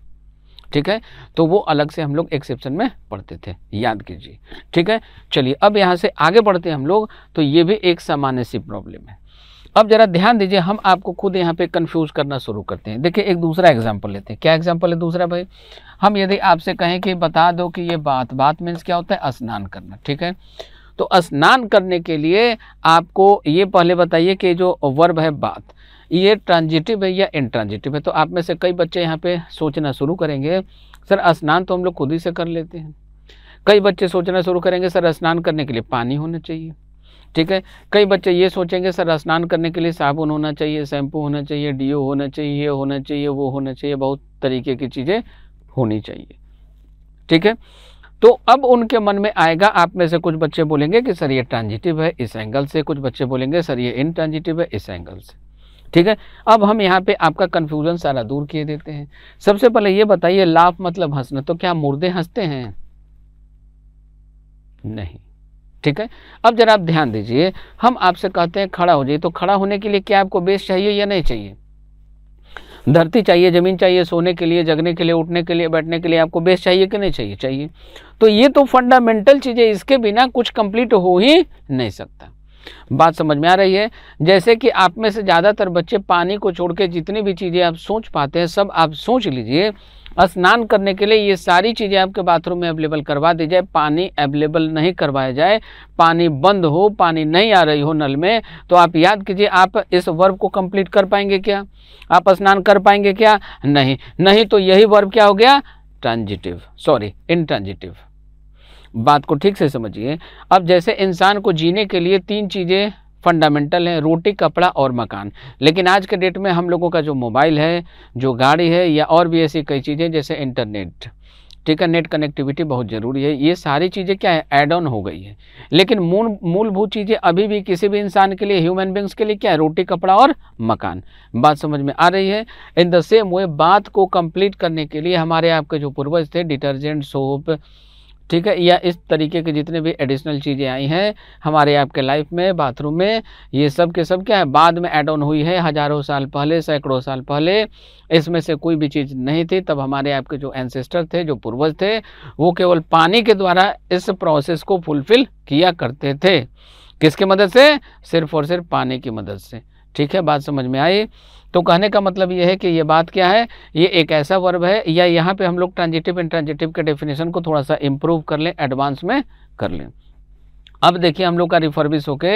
ठीक है तो वो अलग से हम लोग एक्सेप्शन में पढ़ते थे याद कीजिए ठीक है चलिए अब यहाँ से आगे बढ़ते हैं हम लोग तो ये भी एक सामान्य सी प्रॉब्लम है अब ज़रा ध्यान दीजिए हम आपको खुद यहाँ पे कंफ्यूज करना शुरू करते हैं देखिए एक दूसरा एग्जाम्पल लेते हैं क्या एग्जाम्पल है दूसरा भाई हम यदि आपसे कहें कि बता दो कि ये बात बात मीन्स क्या होता है स्नान करना ठीक है तो स्नान करने के लिए आपको ये पहले बताइए कि जो वर्ब है बात ये ट्रांजिटिव है या इनट्रांजिटिव है तो आप में से कई बच्चे यहाँ पे सोचना शुरू करेंगे सर स्नान तो हम लोग खुद ही से कर लेते हैं कई बच्चे सोचना शुरू करेंगे सर स्नान करने के लिए पानी होना चाहिए ठीक है कई बच्चे ये सोचेंगे सर स्नान करने के लिए साबुन होना चाहिए शैम्पू होना चाहिए डीओ होना चाहिए ये होना चाहिए वो होना चाहिए बहुत तरीके की चीज़ें होनी चाहिए ठीक है तो अब उनके मन में आएगा आप में से कुछ बच्चे बोलेंगे कि सर ये ट्रांजिटिव है इस एंगल से कुछ बच्चे बोलेंगे सर ये इन ट्रांजिटिव है इस एंगल से ठीक है अब हम यहाँ पे आपका कन्फ्यूज़न सारा दूर किए देते हैं सबसे पहले ये बताइए लाफ मतलब हंसना तो क्या मुर्दे हंसते हैं नहीं ठीक है अब जरा आप ध्यान दीजिए हम आपसे कहते हैं खड़ा हो जाइए तो खड़ा होने के लिए क्या आपको बेस चाहिए या नहीं चाहिए धरती चाहिए ज़मीन चाहिए सोने के लिए जगने के लिए उठने के लिए बैठने के लिए आपको बेस चाहिए कि नहीं चाहिए चाहिए तो ये तो फंडामेंटल चीज़ें इसके बिना कुछ कंप्लीट हो ही नहीं सकता बात समझ में आ रही है जैसे कि आप में से ज़्यादातर बच्चे पानी को छोड़ के जितनी भी चीज़ें आप सोच पाते हैं सब आप सोच लीजिए स्नान करने के लिए ये सारी चीज़ें आपके बाथरूम में अवेलेबल करवा दी जाए पानी अवेलेबल नहीं करवाया जाए पानी बंद हो पानी नहीं आ रही हो नल में तो आप याद कीजिए आप इस वर्ब को कंप्लीट कर पाएंगे क्या आप स्नान कर पाएंगे क्या नहीं नहीं तो यही वर्ब क्या हो गया ट्रांजिटिव सॉरी ट्रांजिटिव बात को ठीक से समझिए अब जैसे इंसान को जीने के लिए तीन चीज़ें फंडामेंटल है रोटी कपड़ा और मकान लेकिन आज के डेट में हम लोगों का जो मोबाइल है जो गाड़ी है या और भी ऐसी कई चीज़ें जैसे इंटरनेट ठीक है नेट कनेक्टिविटी बहुत ज़रूरी है ये सारी चीज़ें क्या है एड ऑन हो गई है लेकिन मूल मूलभूत चीज़ें अभी भी किसी भी इंसान के लिए ह्यूमन बींग्स के लिए क्या है रोटी कपड़ा और मकान बात समझ में आ रही है इन द सेम वे बात को कंप्लीट करने के लिए हमारे आपके जो पूर्वज थे डिटर्जेंट सोप ठीक है या इस तरीके के जितने भी एडिशनल चीज़ें आई हैं हमारे आपके लाइफ में बाथरूम में ये सब के सब क्या है बाद में एड ऑन हुई है हज़ारों साल पहले सैकड़ों साल पहले इसमें से कोई भी चीज़ नहीं थी तब हमारे आपके जो एनसेस्टर थे जो पूर्वज थे वो केवल पानी के द्वारा इस प्रोसेस को फुलफ़िल किया करते थे किसकी मदद से सिर्फ और सिर्फ पानी की मदद से ठीक है बात समझ में आई तो कहने का मतलब ये है कि ये बात क्या है ये एक ऐसा वर्ब है या यहाँ पे हम लोग ट्रांजिटिव इंट्रांजिटिव के डेफिनेशन को थोड़ा सा इम्प्रूव कर लें एडवांस में कर लें अब देखिए हम लोग का रिफर्बिश होके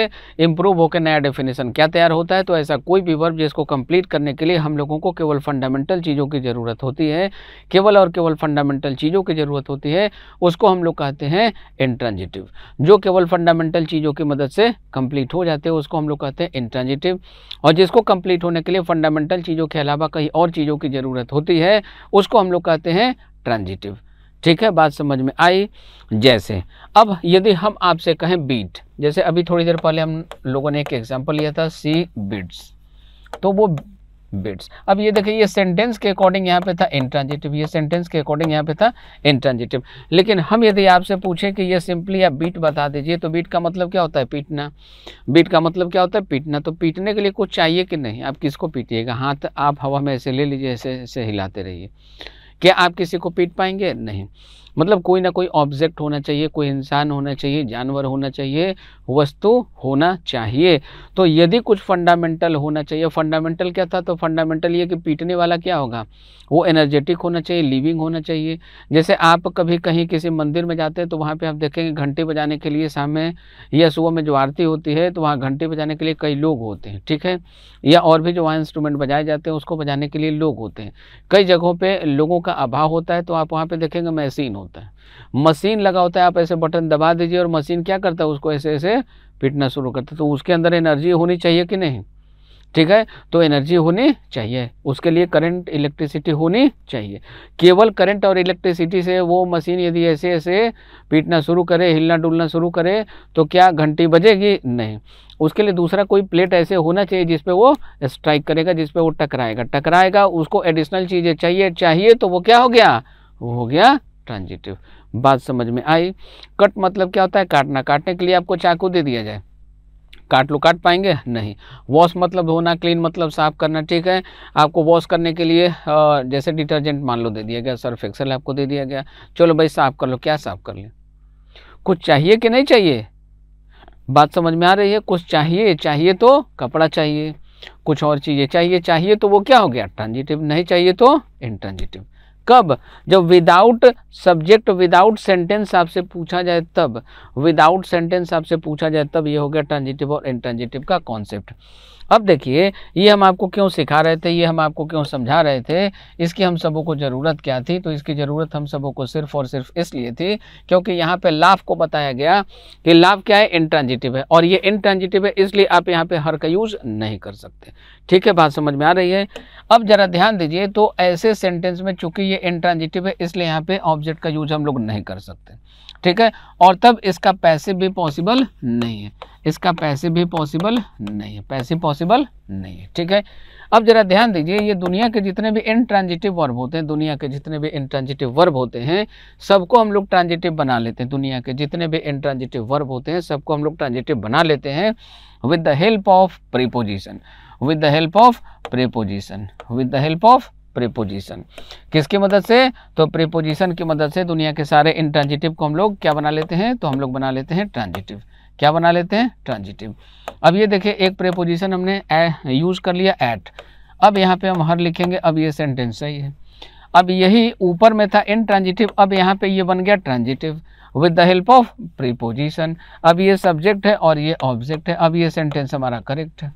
इम्प्रूव होके नया डेफिनेशन क्या तैयार होता है तो ऐसा कोई भी वर्ब जिसको कंप्लीट करने के लिए हम लोगों को केवल फंडामेंटल चीज़ों की ज़रूरत होती है केवल और केवल फंडामेंटल चीज़ों की ज़रूरत होती है उसको हम लोग कहते हैं इंट्रांजिटिव जो केवल फंडामेंटल चीज़ों की मदद से कंप्लीट हो जाते हैं उसको हम लोग कहते हैं इंट्रांजिटिव और जिसको कंप्लीट होने के लिए फंडामेंटल चीज़ों के अलावा कहीं और चीज़ों की ज़रूरत होती है उसको हम लोग कहते हैं ट्रांजिटिव ठीक है बात समझ में आई जैसे अब यदि हम आपसे कहें बीट जैसे अभी थोड़ी देर पहले हम लोगों ने एक एग्जाम्पल लिया था सी बिट्स तो वो बिट्स अब ये देखिए ये सेंटेंस के अकॉर्डिंग यहाँ पे था इंट्रांजिटिव ये सेंटेंस के अकॉर्डिंग यहाँ पे था इंट्रांजिटिव लेकिन हम यदि आपसे पूछें कि ये सिंपली आप बीट बता दीजिए तो बीट का मतलब क्या होता है पीटना बीट का मतलब क्या होता है पीटना तो पीटने के लिए कुछ चाहिए कि नहीं आप किसको पीटिएगा हाथ आप हवा में ऐसे ले लीजिए ऐसे ऐसे हिलाते रहिए क्या आप किसी को पीट पाएंगे नहीं मतलब कोई ना कोई ऑब्जेक्ट होना चाहिए कोई इंसान होना चाहिए जानवर होना चाहिए वस्तु होना चाहिए तो यदि कुछ फंडामेंटल होना चाहिए फंडामेंटल क्या था तो फंडामेंटल ये कि पीटने वाला क्या होगा वो एनर्जेटिक होना चाहिए लिविंग होना चाहिए जैसे आप कभी कहीं किसी मंदिर में जाते हैं तो वहाँ पर आप देखेंगे घंटे बजाने के लिए शाम में या सुबह में जो आरती होती है तो वहाँ घंटे बजाने के लिए कई लोग होते हैं ठीक है या और भी जो वहाँ इंस्ट्रूमेंट बजाए जाते हैं उसको बजाने के लिए लोग होते हैं कई जगहों पर लोगों का अभाव होता है तो आप वहाँ पर देखेंगे मैसीन होता है मशीन लगा होता है आप ऐसे बटन दबा दीजिए और मशीन क्या करता है उसको ऐसे ऐसे पीटना शुरू करता है तो उसके अंदर एनर्जी होनी चाहिए कि नहीं ठीक है तो एनर्जी होनी चाहिए उसके लिए करंट इलेक्ट्रिसिटी होनी चाहिए केवल करंट और इलेक्ट्रिसिटी से वो मशीन यदि ऐसे ऐसे पीटना शुरू करे हिलना डुलना शुरू करे तो क्या घंटी बजेगी नहीं उसके लिए दूसरा कोई प्लेट ऐसे होना चाहिए जिस पे वो स्ट्राइक करेगा जिस पे वो टकराएगा टकराएगा उसको एडिशनल चीज़ें चाहिए चाहिए तो वो क्या हो गया हो गया ट्रांजिटिव बात समझ में आई कट मतलब क्या होता है काटना काटने के लिए आपको चाकू दे दिया जाए काट लो काट पाएंगे नहीं वॉश मतलब धोना क्लीन मतलब साफ करना ठीक है आपको वॉश करने के लिए जैसे डिटर्जेंट मान लो दे दिया गया सर्फ एक्सल आपको दे दिया गया चलो भाई साफ कर लो क्या साफ कर लें कुछ चाहिए कि नहीं चाहिए बात समझ में आ रही है कुछ चाहिए चाहिए तो कपड़ा चाहिए कुछ और चीज़ें चाहिए चाहिए तो वो क्या हो गया ट्रांजिटिव नहीं चाहिए तो इनट्रांजिटिव कब जब विदाउट सब्जेक्ट विदाउट सेंटेंस आपसे पूछा जाए तब विदाउट सेंटेंस आपसे पूछा जाए तब ये हो गया ट्रांजिटिव और इंट्रांजिटिव का कॉन्सेप्ट अब देखिए ये हम आपको क्यों सिखा रहे थे ये हम आपको क्यों समझा रहे थे इसकी हम सबों को ज़रूरत क्या थी तो इसकी ज़रूरत हम सबों को सिर्फ और सिर्फ इसलिए थी क्योंकि यहाँ पे लाभ को बताया गया कि लाभ क्या है इंट्रांजिटिव है और ये इंट्रांजिटिव है इसलिए आप यहाँ पे हर का यूज़ नहीं कर सकते ठीक है बात समझ में आ रही है अब ज़रा ध्यान दीजिए तो ऐसे सेंटेंस में चूंकि ये इंट्रांजिटिव है इसलिए यहाँ पर ऑब्जेक्ट का यूज़ हम लोग नहीं कर सकते ठीक है और तब इसका पैसे भी पॉसिबल नहीं है इसका पैसे भी पॉसिबल नहीं है पैसे पॉसिबल नहीं है ठीक है अब जरा ध्यान दीजिए ये दुनिया के जितने भी इनट्रांजिटिव वर्ब होते हैं दुनिया के जितने भी इनट्रांजिटिव वर्ब होते हैं सबको हम लोग ट्रांजिटिव बना लेते हैं दुनिया के जितने भी इनट्रांजिटिव वर्ब होते हैं सबको हम लोग ट्रांजिटिव बना लेते हैं with the help of preposition with the help of preposition with the help of preposition किसकी मदद से तो प्रीपोजिशन की मदद से दुनिया के सारे इंट्रांजिटिव को हम लोग क्या बना लेते हैं तो हम लोग बना लेते हैं ट्रांजिटिव क्या बना लेते हैं ट्रांजिटिव अब ये देखिए एक प्रीपोजिशन हमने यूज़ कर लिया एट अब यहाँ पे हम हर लिखेंगे अब ये सेंटेंस सही है अब यही ऊपर में था इन ट्रांजिटिव अब यहाँ पे ये बन गया transitive with the help of preposition अब ये सब्जेक्ट है और ये ऑब्जेक्ट है अब ये सेंटेंस हमारा करेक्ट है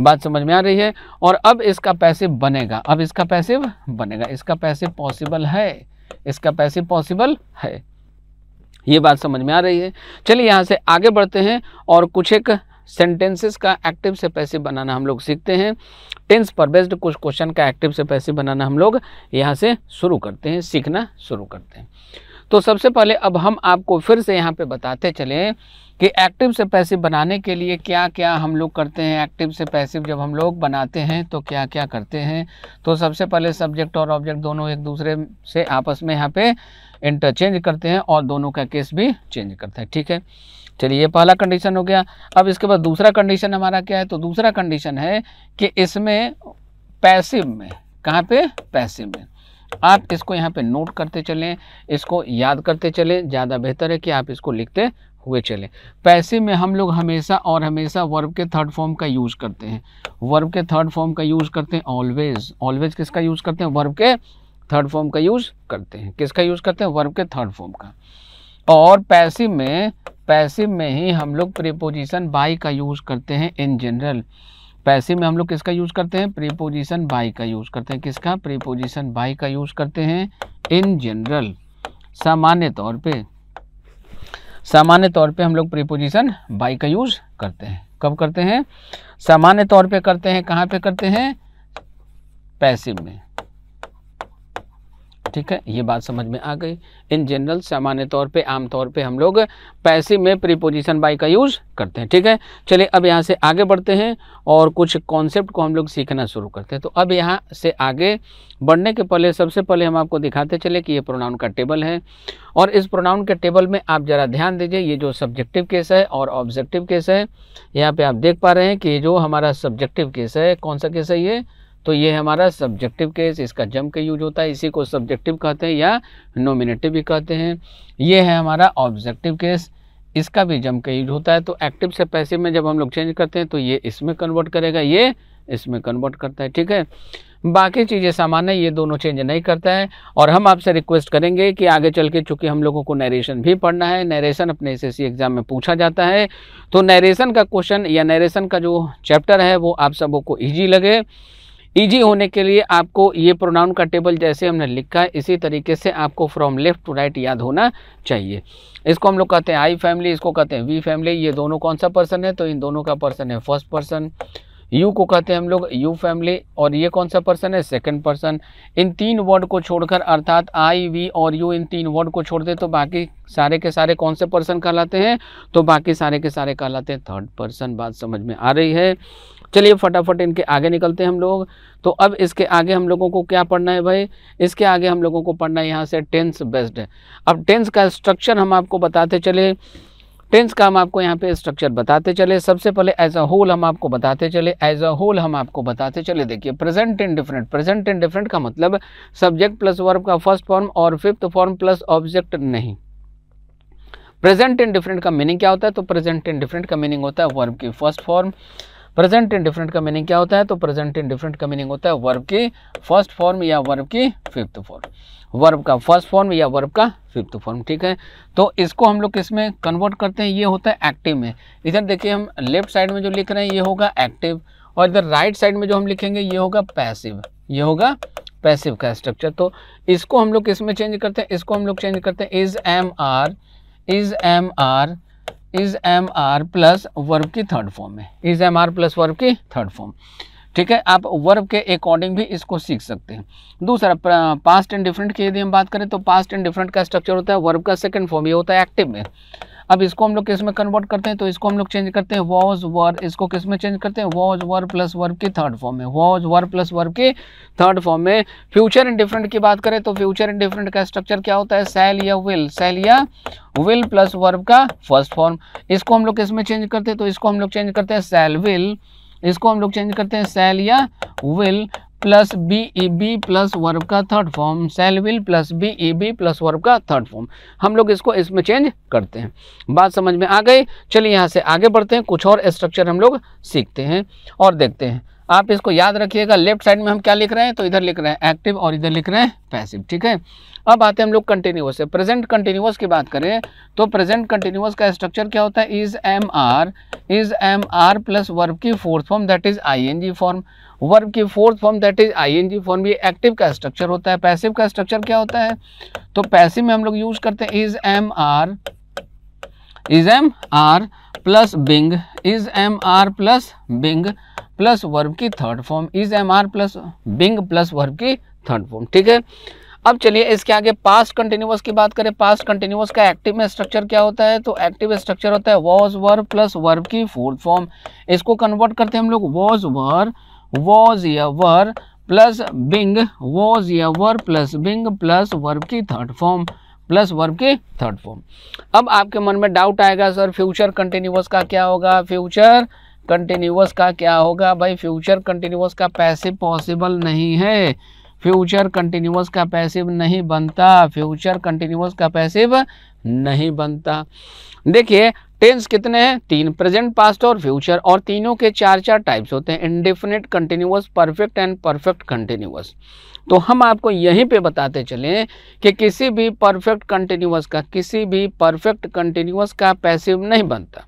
बात समझ में आ रही है और अब इसका पैसे बनेगा अब इसका पैसे बनेगा इसका पैसे पॉसिबल है इसका पैसे पॉसिबल है ये बात समझ में आ रही है चलिए यहाँ से आगे बढ़ते हैं और कुछ एक सेंटेंसेस का एक्टिव से पैसे बनाना हम लोग सीखते हैं टेंस पर बेस्ड कुछ क्वेश्चन का एक्टिव से पैसे बनाना हम लोग यहाँ से शुरू करते हैं सीखना शुरू करते हैं तो सबसे पहले अब हम आपको फिर से यहाँ पे बताते चलें कि एक्टिव से पैसिव बनाने के लिए क्या क्या हम लोग करते हैं एक्टिव से पैसिव जब हम लोग बनाते हैं तो क्या क्या करते हैं तो सबसे पहले सब्जेक्ट और ऑब्जेक्ट दोनों एक दूसरे से आपस में यहाँ पे इंटरचेंज करते हैं और दोनों का केस भी चेंज करते हैं ठीक है चलिए ये पहला कंडीशन हो गया अब इसके बाद दूसरा कंडीशन हमारा क्या है तो दूसरा कंडीशन है कि इसमें पैसिव में कहाँ पर पैसिव में आप इसको यहाँ पे नोट करते चलें इसको याद करते चलें ज़्यादा बेहतर है कि आप इसको लिखते हुए चले पैसे में हम लोग हमेशा और हमेशा वर्ब के थर्ड फॉर्म का यूज़ करते हैं वर्ब के थर्ड फॉर्म का यूज़ करते हैं ऑलवेज ऑलवेज किसका यूज़ करते हैं वर्ब के थर्ड फॉर्म का यूज़ करते हैं किसका यूज़ करते हैं वर्ब के थर्ड फॉर्म का और पैसिव में पैसिव में ही हम लोग प्रीपोजिशन बाई का यूज़ करते हैं इन जनरल पैसिव में हम लोग किसका यूज़ करते हैं प्रीपोजिशन बाई का यूज़ करते हैं किसका प्रीपोजिशन बाई का यूज़ करते हैं इन जनरल सामान्य तौर पर सामान्य तौर पे हम लोग प्रीपोजिशन बाई का यूज़ करते हैं कब करते हैं सामान्य तौर पे करते हैं कहाँ पे करते हैं पैसिव में ठीक है ये बात समझ में आ गई इन जनरल सामान्य तौर पे आमतौर पे हम लोग पैसे में प्रीपोजिशन बाई का यूज़ करते हैं ठीक है चलिए अब यहाँ से आगे बढ़ते हैं और कुछ कॉन्सेप्ट को हम लोग सीखना शुरू करते हैं तो अब यहाँ से आगे बढ़ने के पहले सबसे पहले हम आपको दिखाते चले कि ये प्रोनाउन का टेबल है और इस प्रोनाउन के टेबल में आप ज़रा ध्यान दीजिए ये जो सब्जेक्टिव केस है और ऑब्जेक्टिव केस है यहाँ पर आप देख पा रहे हैं कि ये जो हमारा सब्जेक्टिव केस है कौन सा केस है ये तो ये हमारा सब्जेक्टिव केस इसका जम के यूज होता है इसी को सब्जेक्टिव कहते हैं या नोमिनेटिव भी कहते हैं ये है हमारा ऑब्जेक्टिव केस इसका भी जम के यूज होता है तो एक्टिव से पैसिव में जब हम लोग चेंज करते हैं तो ये इसमें कन्वर्ट करेगा ये इसमें कन्वर्ट करता है ठीक है बाकी चीज़ें सामान्य ये दोनों चेंज नहीं करता है और हम आपसे रिक्वेस्ट करेंगे कि आगे चल के चूँकि हम लोगों को नरेशन भी पढ़ना है नरेशन अपने एस एग्ज़ाम में पूछा जाता है तो नरेशन का क्वेश्चन या नरेशन का जो चैप्टर है वो आप सबों को ईजी लगे ईजी होने के लिए आपको ये प्रोनाउन का टेबल जैसे हमने लिखा है इसी तरीके से आपको फ्रॉम लेफ्ट टू राइट याद होना चाहिए इसको हम लोग कहते हैं आई फैमिली इसको कहते हैं वी फैमिली ये दोनों कौन सा पर्सन है तो इन दोनों का पर्सन है फर्स्ट पर्सन यू को कहते हैं हम लोग यू फैमिली और ये कौन सा पर्सन है सेकंड पर्सन इन तीन वर्ड को छोड़कर अर्थात आई वी और यू इन तीन वर्ड को छोड़ दे तो बाकी सारे के सारे कौन से पर्सन कहलाते हैं तो बाकी सारे के सारे कहलाते हैं थर्ड पर्सन बात समझ में आ रही है चलिए फटाफट इनके आगे निकलते हैं हम लोग तो अब इसके आगे हम लोगों को क्या पढ़ना है भाई इसके आगे हम लोगों को पढ़ना है यहाँ से टेंस बेस्ड है अब टेंस का स्ट्रक्चर हम आपको बताते चले टेंस का हम आपको यहाँ पे स्ट्रक्चर बताते चले सबसे पहले एज अ होल हम आपको बताते चले एज अ होल हम आपको बताते चले देखिए प्रेजेंट इन डिफरेंट प्रेजेंट इन डिफरेंट का मतलब सब्जेक्ट प्लस वर्ब का फर्स्ट फॉर्म और फिफ्थ फॉर्म प्लस ऑब्जेक्ट नहीं प्रेजेंट इन डिफरेंट का मीनिंग क्या होता है तो प्रेजेंट इन डिफरेंट का मीनिंग होता है वर्ब की फर्स्ट फॉर्म प्रेजेंट इन डिफरेंट का मीनिंग क्या होता है तो प्रेजेंट इन डिफरेंट का मीनिंग होता है वर्ब की फर्स्ट फॉर्म या वर्ब की फिफ्थ फॉर्म वर्ब का फर्स्ट फॉर्म या वर्ब का फिफ्थ फॉर्म ठीक है तो इसको हम लोग किस में कन्वर्ट करते हैं ये होता है एक्टिव में इधर देखिए हम लेफ्ट साइड में जो लिख रहे हैं ये होगा एक्टिव और इधर राइट साइड में जो हम लिखेंगे ये होगा पैसिव ये होगा पैसिव का स्ट्रक्चर तो इसको हम लोग किस में चेंज करते हैं इसको हम लोग चेंज करते हैं is am are is am are is am are plus verb की थर्ड फॉर्म है is am are plus verb की थर्ड फॉर्म ठीक है आप वर्ब के अकॉर्डिंग भी इसको सीख सकते हैं दूसरा पास्ट एंड डिफरेंट की यदि हम बात करें तो पास्ट एंड डिफरेंट का स्ट्रक्चर होता है वर्ब का सेकंड फॉर्म ये होता है एक्टिव में अब इसको हम लोग किस में कन्वर्ट करते हैं तो इसको हम लोग चेंज करते हैं वॉज वर इसको किस में चेंज करते हैं वॉज वर प्लस वर्ब के थर्ड फॉर्म में वॉज वर प्लस वर्ब के थर्ड फॉर्म में फ्यूचर इन डिफरेंट की बात करें तो फ्यूचर इन डिफरेंट का स्ट्रक्चर क्या होता है सेल या विल सेल या विल प्लस वर्ब का फर्स्ट फॉर्म इसको हम लोग किस में चेंज करते हैं तो इसको हम लोग चेंज करते हैं सेल विल इसको हम लोग चेंज करते हैं सेल या will plus B E B plus verb का third form shall will plus B E B plus verb का थर्ड फॉर्म हम लोग इसको इसमें चेंज करते हैं बात समझ में आ गई चलिए यहाँ से आगे बढ़ते हैं कुछ और स्ट्रक्चर हम लोग सीखते हैं और देखते हैं आप इसको याद रखिएगा लेफ्ट साइड में हम क्या लिख रहे हैं तो इधर लिख रहे हैं एक्टिव और इधर लिख रहे हैं पैसिव ठीक है अब आते हैं हम लोग कंटिन्यूस से प्रेजेंट कंटिन्यूस की बात करें तो प्रेजेंट कंटिन्यूस का स्ट्रक्चर क्या होता है is am are is am are plus verb की fourth form that is I N G form verb की fourth form that is I N G form ये एक्टिव का स्ट्रक्चर होता है पैसिव का स्ट्रक्चर क्या होता है तो पैसिव में हम लोग यूज करते हैं is am are is am are plus being is am are plus being plus verb की third form is am are plus being plus verb की थर्ड फॉर्म ठीक है अब चलिए इसके आगे पास्ट कंटिन्यूस की बात करें पास्ट कंटिन्यूस का एक्टिव में स्ट्रक्चर क्या होता है तो एक्टिव स्ट्रक्चर होता है वॉज वर्ब प्लस वर्ब की फोर्थ फॉर्म इसको कन्वर्ट करते हैं हम लोग वॉज वर वॉज या वर प्लस बिंग वॉज या were plus being plus verb की थर्ड फॉर्म प्लस वर्ब के थर्ड फॉर्म अब आपके मन में डाउट आएगा सर फ्यूचर कंटिन्यूस का क्या होगा फ्यूचर कंटिन्यूस का क्या होगा भाई फ्यूचर कंटिन्यूस का पैसे पॉसिबल नहीं है फ्यूचर कंटिन्यूस का पैसिव नहीं बनता फ्यूचर कंटिन्यूस का पैसिव नहीं बनता देखिए टेंस कितने हैं तीन प्रेजेंट पास्ट और फ्यूचर और तीनों के चार चार टाइप्स होते हैं indefinite continuous perfect and perfect continuous तो हम आपको यहीं पे बताते चलें कि किसी भी परफेक्ट कंटिन्यूस का किसी भी परफेक्ट कंटिन्यूस का पैसिव नहीं बनता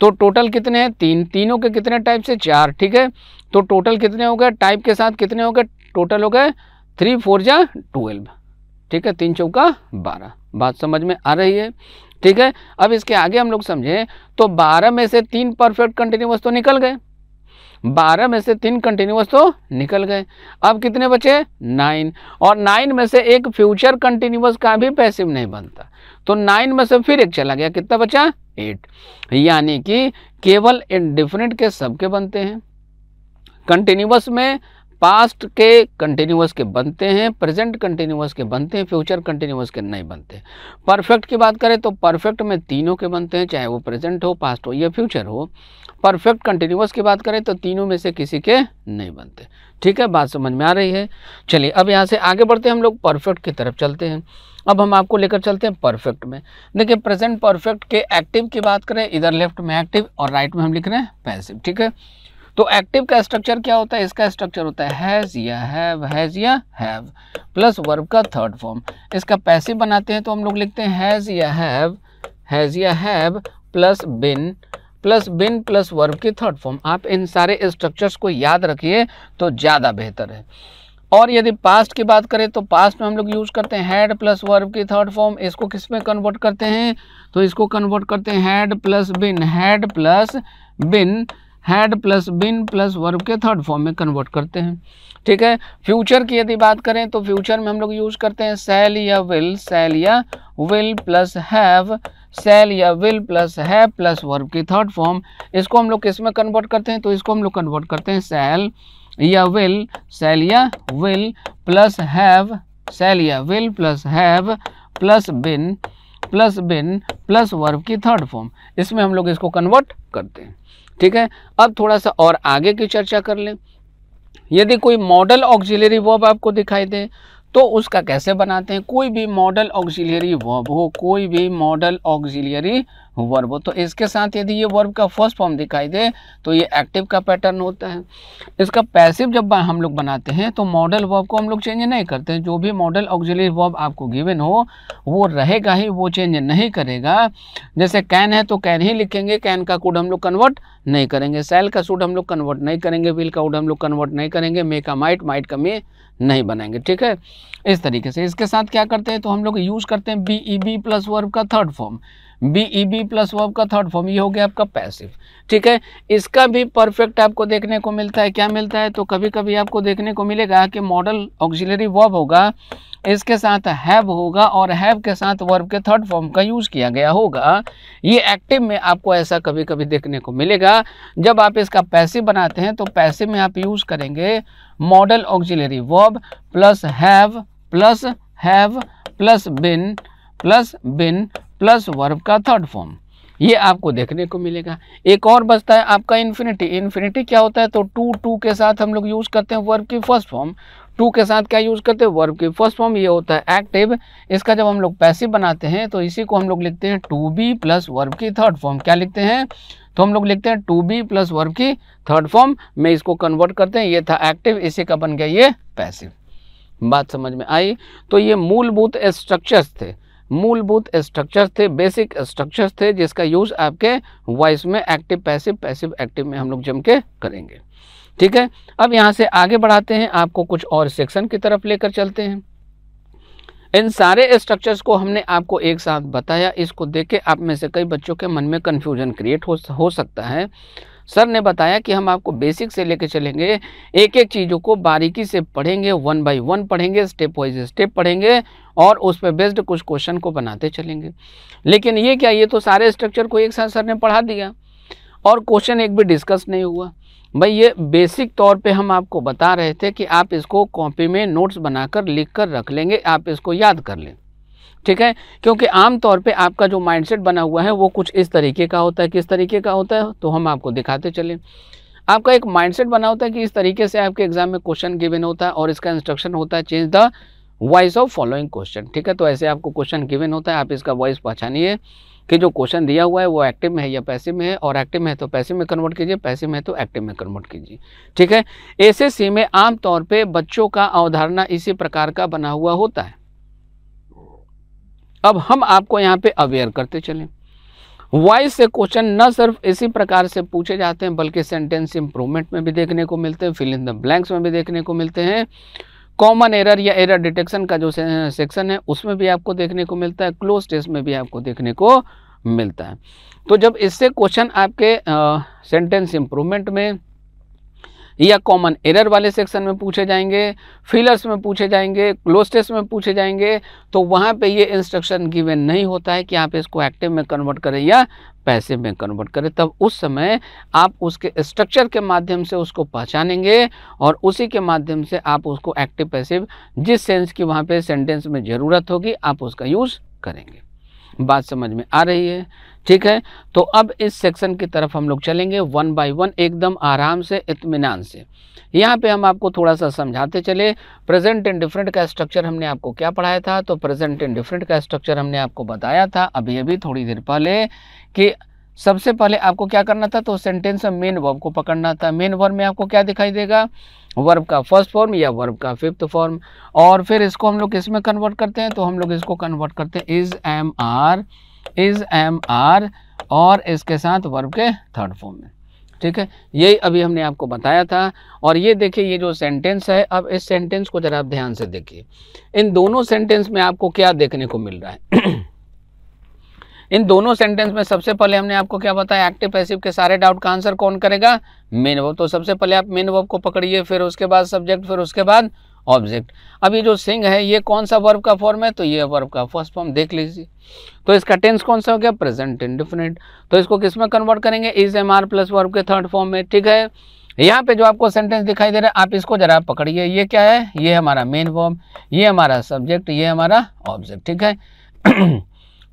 तो टोटल कितने हैं तीन तीनों के कितने टाइप से चार ठीक है तो टोटल कितने हो गए टाइप के साथ कितने हो गए टोटल हो गए थ्री फोर जा ट्वेल्व ठीक है तीन चौका बारह बात समझ में आ रही है ठीक है अब इसके आगे हम लोग समझें तो बारह में से तीन परफेक्ट कंटिन्यूस तो निकल गए बारह में से तीन कंटिन्यूस तो निकल गए अब कितने बचे नाइन और नाइन में से एक फ्यूचर कंटिन्यूस का भी पैसिव नहीं बनता तो नाइन में से फिर एक चला गया कितना बचा एट यानी कि केवल इंडिफिनिट के सबके बनते हैं कंटिन्यूस में पास्ट के कंटिन्यूस के बनते हैं प्रेजेंट कंटिन्यूस के बनते हैं फ्यूचर कंटिन्यूस के नहीं बनते परफेक्ट की बात करें तो परफेक्ट में तीनों के बनते हैं चाहे वो प्रेजेंट हो पास्ट हो या फ्यूचर हो परफेक्ट कंटिन्यूस की बात करें तो तीनों में से किसी के नहीं बनते ठीक है बात समझ में आ रही है चलिए अब यहाँ से आगे बढ़ते हैं हम लोग परफेक्ट की तरफ चलते हैं अब हम आपको लेकर चलते हैं परफेक्ट में देखिए प्रेजेंट परफेक्ट के एक्टिव की बात करें इधर लेफ्ट में एक्टिव और राइट में हम लिख रहे हैं पैसिव ठीक है तो एक्टिव का स्ट्रक्चर क्या होता है इसका स्ट्रक्चर होता है हैज़ या हैव हैज़ या हैव प्लस वर्ब का थर्ड फॉर्म इसका पैसिव बनाते हैं तो हम लोग लिखते हैं हैज़ या हैव हैज़ या have plus been plus been plus verb की थर्ड फॉर्म आप इन सारे स्ट्रक्चर्स को याद रखिए तो ज़्यादा बेहतर है और यदि पास्ट की बात करें तो पास्ट में हम लोग यूज करते हैं हैड प्लस वर्ब की थर्ड फॉर्म इसको किस में कन्वर्ट करते हैं तो इसको कन्वर्ट करते हैं had plus been had plus been had plus been plus verb के थर्ड फॉर्म में कन्वर्ट करते हैं ठीक है फ्यूचर की यदि बात करें तो फ्यूचर में हम लोग यूज़ करते हैं सेल या विल सेल या विल प्लस हैव सेल या will plus have plus verb की थर्ड फॉर्म इसको हम लोग किस में कन्वर्ट करते हैं तो इसको हम लोग कन्वर्ट करते हैं सेल या विल सेल या विल प्लस हैव सेल या will plus have plus been plus been plus verb की थर्ड फॉर्म इसमें हम लोग इसको कन्वर्ट करते हैं ठीक है अब थोड़ा सा और आगे की चर्चा कर लें यदि कोई मॉडल ऑक्सिलरी वर्ब आपको दिखाई दे तो उसका कैसे बनाते हैं कोई भी मॉडल ऑक्सिलियरी वर्ब हो कोई भी मॉडल ऑक्जिलियरी वर्ब तो इसके साथ यदि ये वर्ब का फर्स्ट फॉर्म दिखाई दे तो ये एक्टिव का पैटर्न होता है इसका पैसिव जब हम लोग बनाते हैं तो मॉडल वर्ब को हम लोग चेंज नहीं करते हैं जो भी मॉडल ऑक्जिलरी वर्ब आपको गिवन हो वो रहेगा ही वो चेंज नहीं करेगा जैसे कैन है तो कैन ही लिखेंगे कैन का कोड हम लोग कन्वर्ट नहीं करेंगे सेल का सूड हम लोग कन्वर्ट नहीं करेंगे विल का वुड हम लोग कन्वर्ट नहीं करेंगे मे का माइट माइट का मे नहीं बनाएंगे ठीक है इस तरीके से इसके साथ क्या करते हैं तो हम लोग यूज़ करते हैं B E B plus verb का third form B E B plus verb का थर्ड फॉर्म ये हो गया आपका पैसिव ठीक है इसका भी परफेक्ट आपको देखने को मिलता है क्या मिलता है तो कभी कभी आपको देखने को मिलेगा कि मॉडल ऑक्जिलरी वर्ब होगा इसके साथ हैव होगा और हैव के साथ वर्ब के थर्ड फॉर्म का यूज़ किया गया होगा ये एक्टिव में आपको ऐसा कभी कभी देखने को मिलेगा जब आप इसका पैसिव बनाते हैं तो पैसिव में आप यूज़ करेंगे modal auxiliary verb plus have plus have plus been plus been plus verb का थर्ड फॉर्म ये आपको देखने को मिलेगा एक और बचता है आपका इन्फिनिटी इन्फिनिटी क्या होता है तो टू टू के साथ हम लोग यूज़ करते हैं वर्ब की फर्स्ट फॉर्म टू के साथ क्या यूज़ करते हैं वर्ब की फर्स्ट फॉर्म ये होता है एक्टिव इसका जब हम लोग पैसिव बनाते हैं तो इसी को हम लोग लिखते हैं टू बी प्लस वर्ब की थर्ड फॉर्म क्या लिखते हैं तो हम लोग लिखते हैं टू बी प्लस वर्ब की थर्ड फॉर्म में इसको कन्वर्ट करते हैं ये था एक्टिव इसी का बन गया ये पैसिव बात समझ में आई तो ये मूलभूत स्ट्रक्चर्स थे मूलभूत स्ट्रक्चर्स थे बेसिक स्ट्रक्चर्स थे जिसका यूज़ आपके वॉइस में एक्टिव पैसिव पैसिव एक्टिव में हम लोग जम के करेंगे ठीक है अब यहाँ से आगे बढ़ाते हैं आपको कुछ और सेक्शन की तरफ लेकर चलते हैं इन सारे स्ट्रक्चर्स को हमने आपको एक साथ बताया इसको देख के आप में से कई बच्चों के मन में कन्फ्यूजन क्रिएट हो हो सकता है सर ने बताया कि हम आपको बेसिक से लेकर चलेंगे एक एक चीज़ों को बारीकी से पढ़ेंगे वन बाई वन पढ़ेंगे स्टेप वाइज स्टेप पढ़ेंगे और उस पर बेस्ड कुछ क्वेश्चन को बनाते चलेंगे लेकिन ये क्या ये तो सारे स्ट्रक्चर को एक साथ सर ने पढ़ा दिया और क्वेश्चन एक भी डिस्कस नहीं हुआ भाई ये बेसिक तौर पे हम आपको बता रहे थे कि आप इसको कॉपी में नोट्स बनाकर लिख कर रख लेंगे आप इसको याद कर लें ठीक है क्योंकि आम तौर पे आपका जो माइंडसेट बना हुआ है वो कुछ इस तरीके का होता है किस तरीके का होता है तो हम आपको दिखाते चलें आपका एक माइंडसेट बना होता है कि इस तरीके से आपके एग्जाम में क्वेश्चन गिवन होता है और इसका इंस्ट्रक्शन होता है change the voice of following question ठीक है तो ऐसे आपको क्वेश्चन गिवन होता है आप इसका वॉइस पहचानिए कि जो क्वेश्चन दिया हुआ है वो एक्टिव में है या पैसे में है और एक्टिव में है तो पैसे में कन्वर्ट कीजिए पैसे में है तो एक्टिव में कन्वर्ट कीजिए ठीक है एस में आमतौर पर बच्चों का अवधारणा इसी प्रकार का बना हुआ होता है अब हम आपको यहाँ पे अवेयर करते चलें वॉइस से क्वेश्चन न सिर्फ इसी प्रकार से पूछे जाते हैं बल्कि सेंटेंस इंप्रूवमेंट में भी देखने को मिलते हैं फिल इन द ब्लैंक्स में भी देखने को मिलते हैं कॉमन एरर या एरर डिटेक्शन का जो सेक्शन है उसमें भी आपको देखने को मिलता है क्लोज टेस्ट में भी आपको देखने को मिलता है तो जब इससे क्वेश्चन आपके सेंटेंस इम्प्रूवमेंट में या कॉमन एरर वाले सेक्शन में पूछे जाएंगे फिलर्स में पूछे जाएंगे क्लोस्टेस में पूछे जाएंगे तो वहाँ पे ये इंस्ट्रक्शन गिवन नहीं होता है कि आप इसको एक्टिव में कन्वर्ट करें या पैसे में कन्वर्ट करें तब उस समय आप उसके स्ट्रक्चर के माध्यम से उसको पहचानेंगे और उसी के माध्यम से आप उसको एक्टिव पैसिव जिस सेंस की वहाँ पर सेंटेंस में ज़रूरत होगी आप उसका यूज़ करेंगे बात समझ में आ रही है ठीक है तो अब इस सेक्शन की तरफ हम लोग चलेंगे वन बाय वन एकदम आराम से इतमान से यहाँ पे हम आपको थोड़ा सा समझाते चले प्रेजेंट एंड डिफरेंट का स्ट्रक्चर हमने आपको क्या पढ़ाया था तो प्रेजेंट एंड डिफरेंट का स्ट्रक्चर हमने आपको बताया था अभी अभी थोड़ी देर पहले कि सबसे पहले आपको क्या करना था तो सेंटेंस में मेन वर्ब को पकड़ना था मेन वर्ब में आपको क्या दिखाई देगा वर्ब का फर्स्ट फॉर्म या वर्ब का फिफ्थ फॉर्म और फिर इसको हम लोग किस में कन्वर्ट करते हैं तो हम लोग इसको कन्वर्ट करते हैं is am are is am are और इसके साथ वर्ब के थर्ड फॉर्म में ठीक है यही अभी हमने आपको बताया था और ये देखिए ये जो सेंटेंस है अब इस सेंटेंस को ज़रा आप ध्यान से देखिए इन दोनों सेंटेंस में आपको क्या देखने को मिल रहा है इन दोनों सेंटेंस में सबसे पहले हमने आपको क्या बताया एक्टिव पैसिव के सारे डाउट का आंसर कौन करेगा मेन वर्ब तो सबसे पहले आप मेन वर्ब को पकड़िए फिर उसके बाद सब्जेक्ट फिर उसके बाद ऑब्जेक्ट अब ये जो सिंह है ये कौन सा वर्ब का फॉर्म है तो ये वर्ब का फर्स्ट फॉर्म देख लीजिए तो इसका टेंस कौन सा हो गया प्रेजेंट इंडिफिनिट तो इसको किस में कन्वर्ट करेंगे is am are plus verb के थर्ड फॉर्म में ठीक है यहाँ पे जो आपको सेंटेंस दिखाई दे रहा है आप इसको जरा पकड़िए ये क्या है ये हमारा मेन फॉर्म ये हमारा सब्जेक्ट ये हमारा ऑब्जेक्ट ठीक है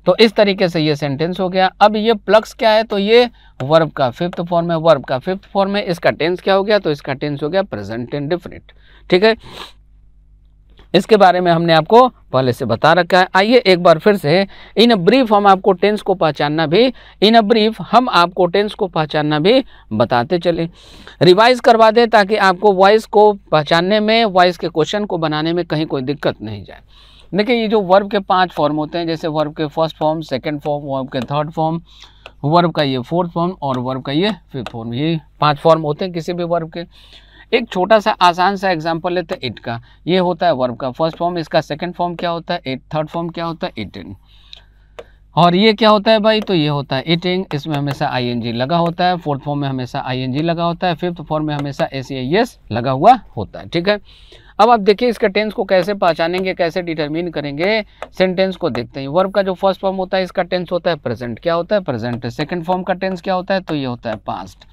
तो इस तरीके से ये सेंटेंस हो गया अब ये प्लक्स क्या है तो ये वर्ब का फिफ्थ फॉर्म है वर्ब का फिफ्थ फॉर्म है इसका टेंस क्या हो गया तो इसका टेंस हो गया प्रेजेंट इंडिफिनिट ठीक है इसके बारे में हमने आपको पहले से बता रखा है आइए एक बार फिर से इन अ ब्रीफ हम आपको टेंस को पहचानना भी इन अ ब्रीफ हम आपको टेंस को पहचानना भी बताते चले रिवाइज करवा दें ताकि आपको वॉइस को पहचानने में वॉइस के क्वेश्चन को बनाने में कहीं कोई दिक्कत नहीं जाए देखिए ये जो वर्ब के पांच फॉर्म होते हैं जैसे वर्ब के first form second form verb के थर्ड फॉर्म वर्ब का ये फोर्थ फॉर्म और वर्ब का ये फिफ्थ फॉर्म ये पांच फॉर्म होते हैं किसी भी वर्ब के एक छोटा सा आसान सा एग्जाम्पल लेते हैं इट का ये होता है वर्ब का फर्स्ट फॉर्म इसका सेकेंड फॉर्म क्या होता है इट थर्ड फॉर्म क्या होता है इट और ये क्या होता है भाई तो ये होता है इटिंग इसमें हमेशा आईएनजी लगा होता है फोर्थ फॉर्म में हमेशा आईएनजी लगा होता है फिफ्थ फॉर्म में हमेशा एस एस लगा हुआ होता है ठीक है अब आप देखिए इसका टेंस को कैसे पहचानेंगे कैसे डिटरमिन करेंगे सेंटेंस को देखते हैं वर्ब का जो फर्स्ट फॉर्म होता है इसका टेंस होता है प्रेजेंट क्या होता है प्रेजेंट सेकेंड फॉर्म का टेंस क्या होता है तो ये होता है पास्ट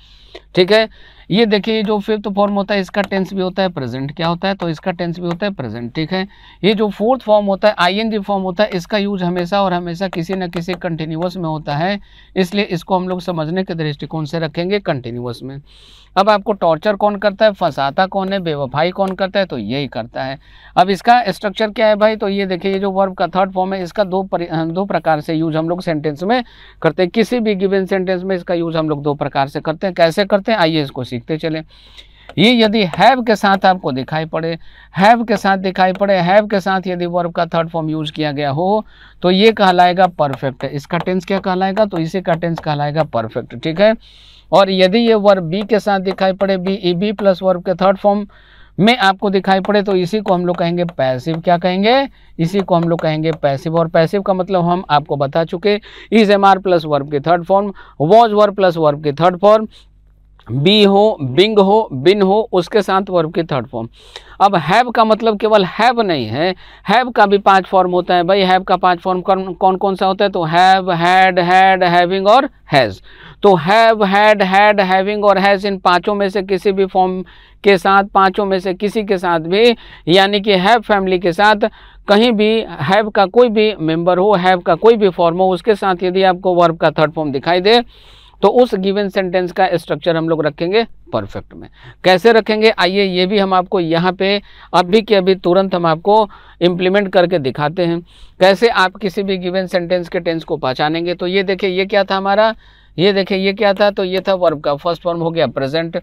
ठीक है ये देखिए जो फिफ्थ फॉर्म होता है इसका टेंस भी होता है प्रेजेंट क्या होता है तो इसका टेंस भी होता है प्रेजेंट ठीक है ये जो फोर्थ फॉर्म होता है आईएनजी फॉर्म होता है इसका यूज हमेशा और हमेशा किसी न किसी कंटिन्यूस में होता है इसलिए इसको हम लोग समझने के दृष्टिकोण से रखेंगे कंटिन्यूस में अब आपको टॉर्चर कौन करता है फंसाता कौन है बेवफाई कौन करता है तो यही करता है अब इसका स्ट्रक्चर क्या है भाई तो ये देखिए ये जो वर्ब का थर्ड फॉर्म है इसका दो पर, दो प्रकार से यूज हम लोग सेंटेंस में करते हैं किसी भी गिवन सेंटेंस में इसका यूज हम लोग दो प्रकार से करते हैं कैसे करते हैं आइए इसको सीखते चले ये यदि हैव के साथ आपको दिखाई पड़े हैव के साथ दिखाई पड़े हैव के साथ यदि वर्ब का थर्ड फॉर्म यूज किया गया हो तो ये कहलाएगा परफेक्ट इसका टेंस क्या कहलाएगा तो इसी का टेंस कहलाएगा परफेक्ट ठीक है और यदि ये वर्ब बी के साथ दिखाई पड़े B E B plus verb के थर्ड फॉर्म में आपको दिखाई पड़े तो इसी को हम लोग कहेंगे पैसिव क्या कहेंगे इसी को हम लोग कहेंगे पैसिव और पैसिव का मतलब हम आपको बता चुके is am are plus verb के third form was verb plus verb के थर्ड फॉर्म बी हो बिंग हो बिन हो उसके साथ वर्ब की थर्ड फॉर्म अब हैव का मतलब केवल हैव नहीं है हैव का भी पांच फॉर्म होता है भाई हैव का पांच फॉर्म कौन कौन सा होता है तो हैव हैड हैड हैविंग और हैज़ तो हैव हैड हैड हैविंग और हैज़ इन पांचों में से किसी भी फॉर्म के साथ पांचों में से किसी के साथ भी यानी कि हैव फैमिली के साथ कहीं भी हैव का कोई भी मेंबर हो हैव का कोई भी फॉर्म हो उसके साथ यदि आपको वर्ब का थर्ड फॉर्म दिखाई दे तो उस गिवन सेंटेंस का स्ट्रक्चर हम लोग रखेंगे परफेक्ट में कैसे रखेंगे आइए ये भी हम आपको यहाँ पे अभी के अभी तुरंत हम आपको इम्प्लीमेंट करके दिखाते हैं कैसे आप किसी भी गिवन सेंटेंस के टेंस को पहचानेंगे तो ये देखिए ये क्या था हमारा ये देखिए ये क्या था तो ये था वर्ब का फर्स्ट फॉर्म हो गया प्रेजेंट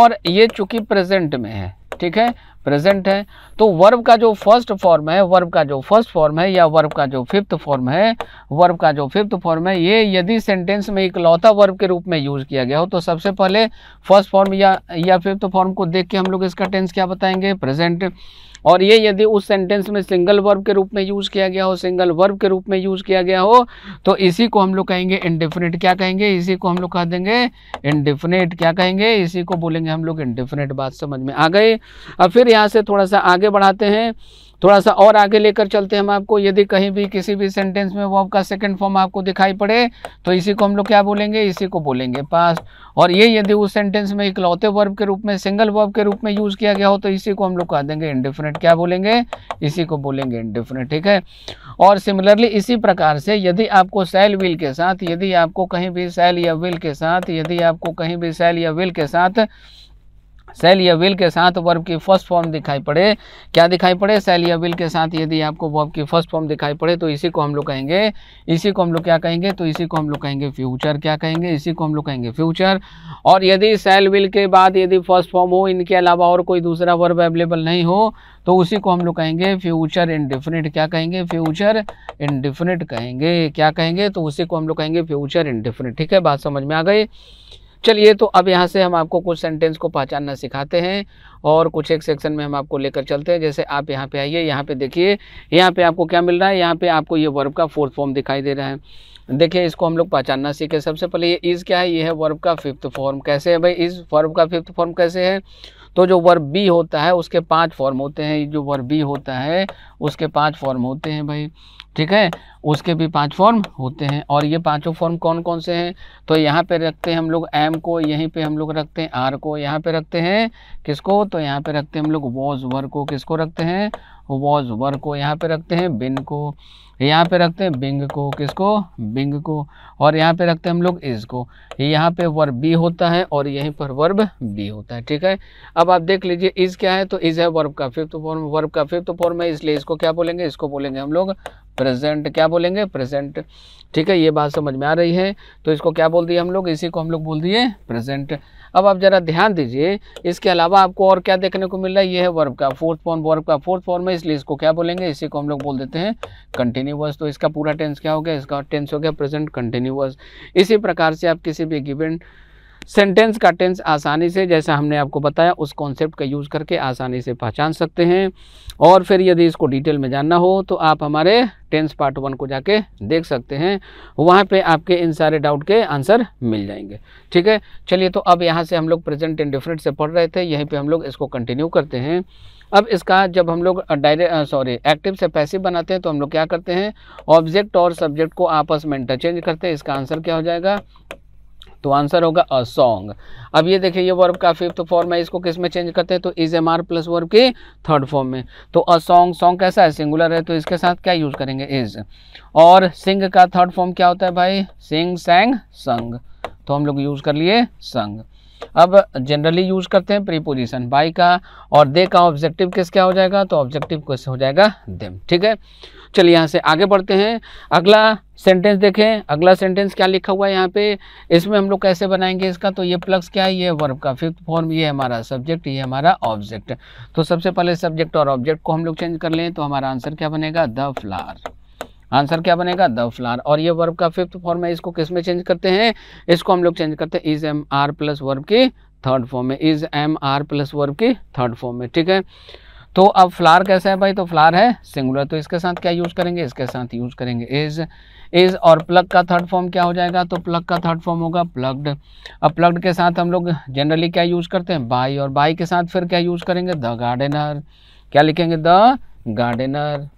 और ये चूंकि प्रेजेंट में है ठीक है प्रेजेंट है तो वर्ब का जो फर्स्ट फॉर्म है वर्ब का जो फर्स्ट फॉर्म है या वर्ब का जो फिफ्थ फॉर्म है वर्ब का जो फिफ्थ फॉर्म है ये यदि सेंटेंस में इकलौता वर्ब के रूप में यूज़ किया गया हो तो सबसे पहले फर्स्ट फॉर्म या या फिफ्थ फॉर्म को देख के हम लोग इसका टेंस क्या बताएंगे प्रेजेंट और ये यदि उस सेंटेंस में सिंगल वर्ब के रूप में यूज़ किया गया हो सिंगल वर्ब के रूप में यूज़ किया गया हो तो इसी को हम लोग कहेंगे इनडिफिनेट क्या कहेंगे इसी को हम लोग कह देंगे इनडिफिनेट क्या कहेंगे इसी को बोलेंगे हम लोग इनडिफिनेट बात समझ में आ गए अब फिर यहाँ से थोड़ा सा आगे बढ़ाते हैं थोड़ा सा और आगे लेकर चलते हैं हम आपको यदि कहीं भी किसी भी सेंटेंस में वर्ब का सेकंड फॉर्म आपको दिखाई पड़े तो इसी को हम लोग क्या बोलेंगे इसी को बोलेंगे पास और ये यदि उस सेंटेंस में इकलौते वर्ब के रूप में सिंगल वर्ब के रूप में यूज़ किया गया हो तो इसी को हम लोग कह देंगे इनडिफरेंट क्या बोलेंगे इसी को बोलेंगे इनडिफरेंट ठीक है और सिमिलरली इसी प्रकार से यदि आपको सेल विल के साथ यदि आपको कहीं भी सेल या विल के साथ यदि आपको कहीं भी सेल या विल के साथ सेल या विल के साथ वर्ब की फर्स्ट फॉर्म दिखाई पड़े क्या दिखाई पड़े सेल या विल के साथ यदि आपको वर्ब की फर्स्ट फॉर्म दिखाई पड़े तो इसी को हम लोग कहेंगे इसी को हम लोग क्या कहेंगे तो इसी को हम लोग कहेंगे फ्यूचर क्या कहेंगे इसी को हम लोग कहेंगे फ्यूचर और यदि सेल विल के बाद यदि फर्स्ट फॉर्म हो इनके अलावा और कोई दूसरा वर्ब अवेलेबल नहीं हो तो उसी को हम लोग कहेंगे फ्यूचर इनडिफिनिट क्या कहेंगे फ्यूचर इनडिफिनिट कहेंगे क्या कहेंगे तो उसी को हम लोग कहेंगे फ्यूचर इनडिफिनिट ठीक है बात समझ में आ गई चलिए तो अब यहाँ से हम आपको कुछ सेंटेंस को पहचानना सिखाते हैं और कुछ एक सेक्शन में हम आपको लेकर चलते हैं जैसे आप यहाँ पे आइए यहाँ पे देखिए यहाँ पे आपको क्या मिल रहा है यहाँ पे आपको ये वर्ब का फोर्थ फॉर्म दिखाई दे रहा है देखिए इसको हम लोग पहचानना सीखे सबसे पहले ये इज़ क्या है ये है वर्ब का फिफ्थ फॉर्म कैसे है भाई इस वर्ब का फिफ्थ फॉर्म कैसे है तो जो वर्ब बी होता है उसके पाँच फॉर्म होते हैं जो वर्ब बी होता है उसके पाँच फॉर्म होते हैं भाई ठीक है उसके भी पांच फॉर्म होते हैं और ये पांचों फॉर्म कौन कौन से हैं तो यहाँ पे रखते हैं हम लोग एम को यहीं पे हम लोग रखते हैं आर को यहाँ पे रखते हैं किसको तो यहाँ पे रखते हैं हम लोग वॉज वर को किसको रखते हैं वॉज वर को यहाँ पे रखते हैं बिन को यहाँ पे रखते हैं बिंग को किसको बिंग को और यहाँ पे रखते हैं हम लोग इज को यहाँ पे वर्ब बी होता है और यहीं पर वर्ब बी होता है ठीक है अब आप देख लीजिए इज क्या है तो इज है वर्ब का फिफ्थ फॉर्म वर्ब का फिफ्थ फॉर्म है इसलिए इसको क्या बोलेंगे इसको बोलेंगे हम लोग प्रेजेंट क्या बोलेंगे प्रेजेंट ठीक है ये बात समझ में आ रही है तो इसको क्या बोल दिए हम लोग इसी को हम लोग बोल दिए प्रेजेंट अब आप ज़रा ध्यान दीजिए इसके अलावा आपको और क्या देखने को मिल रहा है ये है वर्ब का फोर्थ फॉर्म वर्ब का फोर्थ फॉर्म है इसलिए इसको क्या बोलेंगे इसी को हम लोग बोल देते हैं कंटिन्यूअस तो इसका पूरा टेंस क्या हो गया इसका टेंस हो गया प्रेजेंट कंटिन्यूअस इसी प्रकार से आप किसी भी इवेंट सेंटेंस का टेंस आसानी से जैसा हमने आपको बताया उस कॉन्सेप्ट का यूज़ करके आसानी से पहचान सकते हैं और फिर यदि इसको डिटेल में जानना हो तो आप हमारे टेंस पार्ट वन को जाके देख सकते हैं वहाँ पे आपके इन सारे डाउट के आंसर मिल जाएंगे ठीक है चलिए तो अब यहाँ से हम लोग प्रेजेंट एंड डिफरेंट से पढ़ रहे थे यहीं पर हम लोग इसको कंटिन्यू करते हैं अब इसका जब हम लोग डायरेक्ट सॉरी एक्टिव से पैसिव बनाते हैं तो हम लोग क्या करते हैं ऑब्जेक्ट और सब्जेक्ट को आपस में इंटरचेंज करते हैं इसका आंसर क्या हो जाएगा तो आंसर होगा अ सॉन्ग अब ये देखिए ये वर्ब का फिफ्थ फॉर्म है इसको किस में चेंज करते हैं तो is am are plus verb के थर्ड फॉर्म में तो अ सॉन्ग सॉन्ग कैसा है सिंगुलर है तो इसके साथ क्या यूज़ करेंगे इज और सिंग का थर्ड फॉर्म क्या होता है भाई सिंग सेंग संग तो हम लोग यूज़ कर लिए संग अब जनरली यूज करते हैं प्रीपोजिशन बाई का और दे का ऑब्जेक्टिव किस क्या हो जाएगा तो ऑब्जेक्टिव किस हो जाएगा देम ठीक है चलिए यहाँ से आगे बढ़ते हैं अगला सेंटेंस देखें अगला सेंटेंस क्या लिखा हुआ है यहाँ पे इसमें हम लोग कैसे बनाएंगे इसका तो ये प्लस क्या है ये वर्ब का फिफ्थ फॉर्म ये हमारा सब्जेक्ट ये हमारा ऑब्जेक्ट तो सबसे पहले सब्जेक्ट और ऑब्जेक्ट को हम लोग चेंज कर लें तो हमारा आंसर क्या बनेगा द फ्लार आंसर क्या बनेगा द फ्लार और ये वर्ब का फिफ्थ फॉर्म है इसको किस में चेंज करते हैं इसको हम लोग चेंज करते हैं is am are plus verb की थर्ड फॉर्म में is am are plus verb की थर्ड फॉर्म में ठीक है तो अब फ्लार कैसा है भाई तो फ्लार है सिंगुलर तो इसके साथ क्या यूज़ करेंगे इसके साथ यूज़ करेंगे इज इज और प्लग का थर्ड फॉर्म क्या हो जाएगा तो प्लग का थर्ड फॉर्म होगा प्लग्ड अब प्लग्ड के साथ हम लोग जनरली क्या यूज़ करते हैं बाई और बाई के साथ फिर क्या यूज़ करेंगे द गार्डनर क्या लिखेंगे द गार्डनर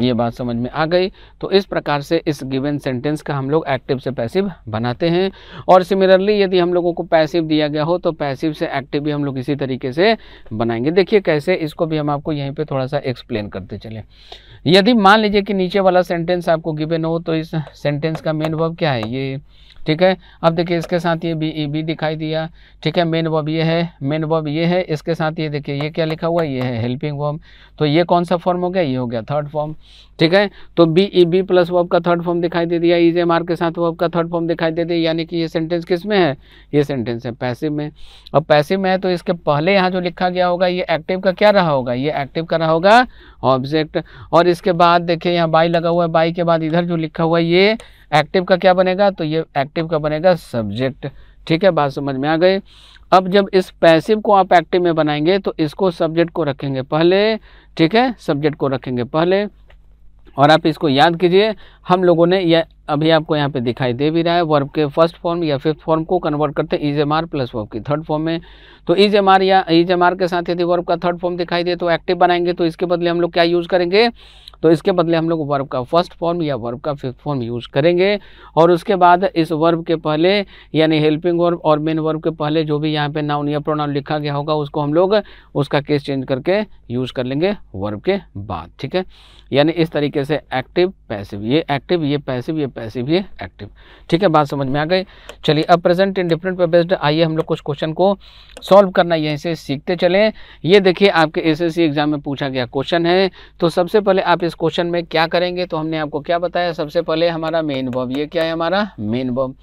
ये बात समझ में आ गई तो इस प्रकार से इस गिवन सेंटेंस का हम लोग एक्टिव से पैसिव बनाते हैं और सिमिलरली यदि हम लोगों को पैसिव दिया गया हो तो पैसिव से एक्टिव भी हम लोग इसी तरीके से बनाएंगे देखिए कैसे इसको भी हम आपको यहीं पे थोड़ा सा एक्सप्लेन करते चले यदि मान लीजिए कि नीचे वाला सेंटेंस आपको गिवेन हो तो इस सेंटेंस का मेन वर्ब क्या है ये ठीक है अब देखिए इसके साथ ये बी ई बी दिखाई दिया ठीक है मेन वर्ब ये है मेन वर्ब ये है इसके साथ ये देखिए ये क्या लिखा हुआ है ये है हेल्पिंग वर्ब तो ये कौन सा फॉर्म हो गया ये हो गया थर्ड फॉर्म ठीक है तो बी ई बी प्लस वो आपका थर्ड फॉर्म दिखाई दे दिया ई एम आर के साथ वो आपका थर्ड फॉर्म दिखाई दे दिया यानी कि ये सेंटेंस किस में है ये सेंटेंस है पैसिव में अब पैसिव में है तो इसके पहले यहाँ जो लिखा गया होगा ये एक्टिव का क्या रहा होगा ये एक्टिव का रहा होगा ऑब्जेक्ट और इसके बाद देखिए यहाँ बाई लगा हुआ है बाई के बाद इधर जो लिखा हुआ है ये एक्टिव का क्या बनेगा तो ये एक्टिव का बनेगा सब्जेक्ट ठीक है बात समझ में आ गई अब जब इस पैसिव को आप एक्टिव में बनाएंगे तो इसको सब्जेक्ट को रखेंगे पहले ठीक है सब्जेक्ट को रखेंगे पहले और आप इसको याद कीजिए हम लोगों ने यह अभी आपको यहाँ पे दिखाई दे भी रहा है वर्ब के फर्स्ट फॉर्म या फिफ्थ फॉर्म को कन्वर्ट करते हैं is am are plus verb की थर्ड फॉर्म में तो इज एम आर या इज एम आर के साथ यदि वर्ब का थर्ड फॉर्म दिखाई दे तो एक्टिव बनाएंगे तो इसके बदले हम लोग क्या यूज़ करेंगे तो इसके बदले हम लोग वर्ब का फर्स्ट फॉर्म या वर्ब का फिफ्थ फॉर्म यूज़ करेंगे और उसके बाद इस वर्ब के पहले यानी हेल्पिंग वर्ब और मेन वर्ब के पहले जो भी यहाँ पे नाउन या प्रोनाउन लिखा गया होगा उसको हम लोग उसका केस चेंज करके यूज़ कर लेंगे वर्ब के बाद ठीक है यानी इस तरीके से एक्टिव पैसिव ये एक्टिव ये पैसिव ये पैसिव ये एक्टिव ठीक है बात समझ में आ गई चलिए अब प्रेजेंट इन डिफरेंट पर बेस्ड आइए हम लोग कुछ क्वेश्चन को सॉल्व करना यहीं से सीखते चले ये देखिए आपके एस एग्ज़ाम में पूछा गया क्वेश्चन है तो सबसे पहले आप इस क्वेश्चन में क्या करेंगे तो हमने आपको क्या बताया सबसे पहले हमारा मेन बॉब ये क्या है हमारा मेन बॉब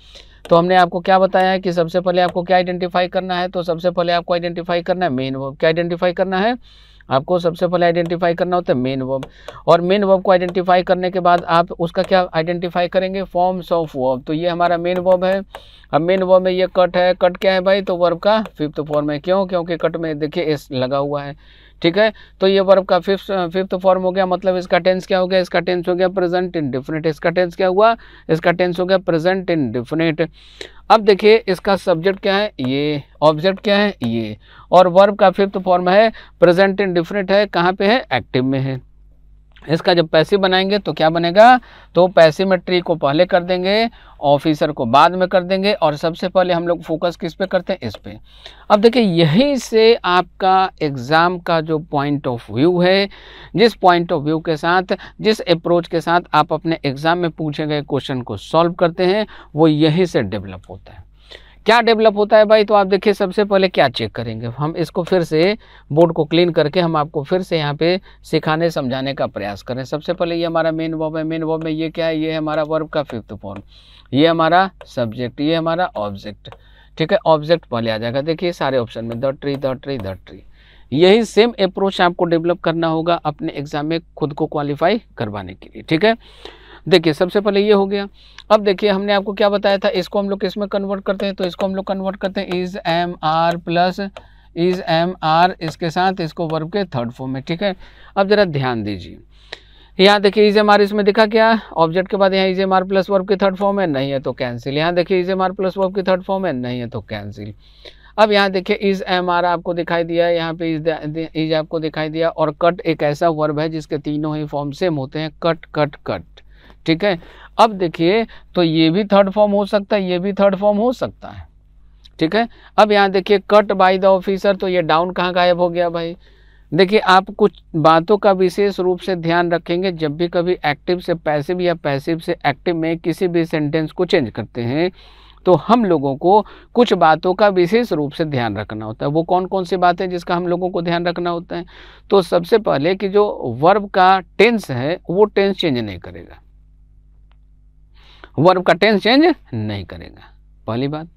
तो हमने आपको क्या बताया है कि सबसे पहले आपको क्या आइडेंटिफाई करना है तो सबसे पहले आपको आइडेंटिफाई करना है मेन वर्ब क्या आइडेंटिफाई करना है आपको सबसे पहले आइडेंटिफाई करना होता है मेन वर्ब और मेन वर्ब को आइडेंटिफाई करने के बाद आप उसका क्या आइडेंटिफाई करेंगे फॉर्म्स ऑफ वर्ब तो ये हमारा मेन वर्ब है अब मेन वर्ब में ये कट है कट क्या है भाई तो वर्ब का फिफ्थ फॉर्म है क्यों क्योंकि कट में देखिए एस लगा हुआ है ठीक है तो ये वर्ब का फिफ्थ फिफ्थ फॉर्म हो गया मतलब इसका टेंस क्या हो गया इसका टेंस हो गया प्रेजेंट इन डिफिनेट इसका टेंस क्या हुआ इसका टेंस हो गया प्रेजेंट इन डिफिनेट अब देखिए इसका सब्जेक्ट क्या है ये ऑब्जेक्ट क्या है ये और वर्ब का फिफ्थ फॉर्म है प्रेजेंट इन डिफिनेट है कहाँ पे है एक्टिव में है इसका जब पैसे बनाएंगे तो क्या बनेगा तो पैसे में ट्री को पहले कर देंगे ऑफिसर को बाद में कर देंगे और सबसे पहले हम लोग फोकस किस पे करते हैं इस पे अब देखिए यही से आपका एग्ज़ाम का जो पॉइंट ऑफ व्यू है जिस पॉइंट ऑफ व्यू के साथ जिस अप्रोच के साथ आप अपने एग्ज़ाम में पूछे गए क्वेश्चन को सॉल्व करते हैं वो यहीं से डेवलप होता है क्या डेवलप होता है भाई तो आप देखिए सबसे पहले क्या चेक करेंगे हम इसको फिर से बोर्ड को क्लीन करके हम आपको फिर से यहाँ पे सिखाने समझाने का प्रयास करें सबसे पहले ये हमारा मेन वॉब है मेन वॉब में ये क्या है ये हमारा वर्ब का फिफ्थ फॉर्म ये हमारा सब्जेक्ट ये हमारा ऑब्जेक्ट ठीक है ऑब्जेक्ट पहले आ जाएगा देखिए सारे ऑप्शन में the tree the tree the tree यही सेम अप्रोच आपको डेवलप करना होगा अपने एग्जाम में खुद को क्वालिफाई करवाने के लिए ठीक है देखिए सबसे पहले ये हो गया अब देखिए हमने आपको क्या बताया था इसको हम लोग किस में कन्वर्ट करते हैं तो इसको हम लोग कन्वर्ट करते हैं is am are plus is am are इसके साथ इसको वर्ब के थर्ड फॉर्म में ठीक है अब ज़रा ध्यान दीजिए यहाँ देखिए इज एम आर इसमें दिखा क्या ऑब्जेक्ट के बाद यहाँ is am are plus verb के थर्ड फॉर्म है नहीं है तो कैंसिल यहाँ देखिए is am are plus verb के थर्ड फॉर्म है नहीं है तो कैंसिल अब यहाँ देखिए इज एम आर आपको दिखाई दिया यहाँ पे इज इज आपको दिखाई दिया और कट एक ऐसा वर्ब है जिसके तीनों ही फॉर्म सेम होते हैं कट कट कट ठीक है अब देखिए तो ये भी थर्ड फॉर्म हो सकता है ये भी थर्ड फॉर्म हो सकता है ठीक है अब यहाँ देखिए कट बाय द ऑफिसर तो ये डाउन कहाँ गायब हो गया भाई देखिए आप कुछ बातों का विशेष रूप से ध्यान रखेंगे जब भी कभी एक्टिव से पैसिव या पैसिव से एक्टिव में किसी भी सेंटेंस को चेंज करते हैं तो हम लोगों को कुछ बातों का विशेष रूप से ध्यान रखना होता है वो कौन कौन सी बातें जिसका हम लोगों को ध्यान रखना होता है तो सबसे पहले कि जो वर्ब का टेंस है वो टेंस चेंज नहीं करेगा वर्ब का टेंस चेंज नहीं करेगा पहली बात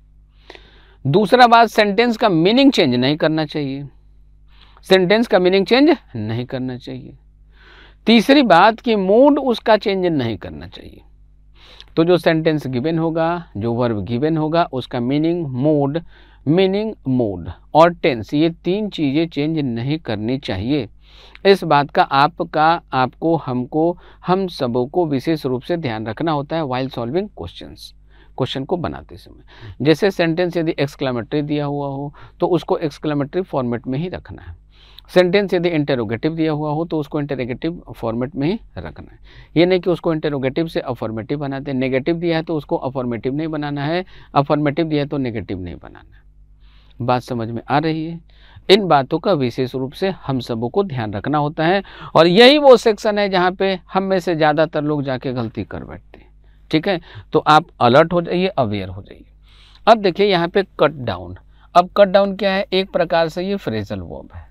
दूसरा बात सेंटेंस का मीनिंग चेंज नहीं करना चाहिए सेंटेंस का मीनिंग चेंज नहीं करना चाहिए तीसरी बात कि मूड उसका चेंज नहीं करना चाहिए तो जो सेंटेंस गिवन होगा जो वर्ब गिवन होगा उसका मीनिंग मूड मीनिंग मूड और टेंस ये तीन चीज़ें चेंज नहीं करनी चाहिए इस बात का आपका आपको हमको हम सबों को विशेष रूप से ध्यान रखना होता है वाइल सॉल्विंग क्वेश्चंस क्वेश्चन को बनाते समय हम्म। जैसे सेंटेंस यदि एक्सक्लामेटरी दिया हुआ हो तो उसको एक्सक्लामेटरी फॉर्मेट में ही रखना है सेंटेंस यदि इंटेरोगेटिव दिया हुआ हो तो उसको इंटेरोगेटिव फॉर्मेट में ही रखना है ये नहीं कि उसको इंटेरोगेटिव से अफॉर्मेटिव बनाते हैं नेगेटिव दिया है तो उसको अफॉर्मेटिव नहीं बनाना है अफॉर्मेटिव दिया है तो नेगेटिव नहीं बनाना है बात समझ में आ रही है इन बातों का विशेष रूप से हम सबों को ध्यान रखना होता है और यही वो सेक्शन है जहाँ पे हम में से ज़्यादातर लोग जाके गलती कर बैठते हैं ठीक है तो आप अलर्ट हो जाइए अवेयर हो जाइए अब देखिए यहाँ पे कट डाउन अब कट डाउन क्या है एक प्रकार से ये फ्रेजल वर्ब है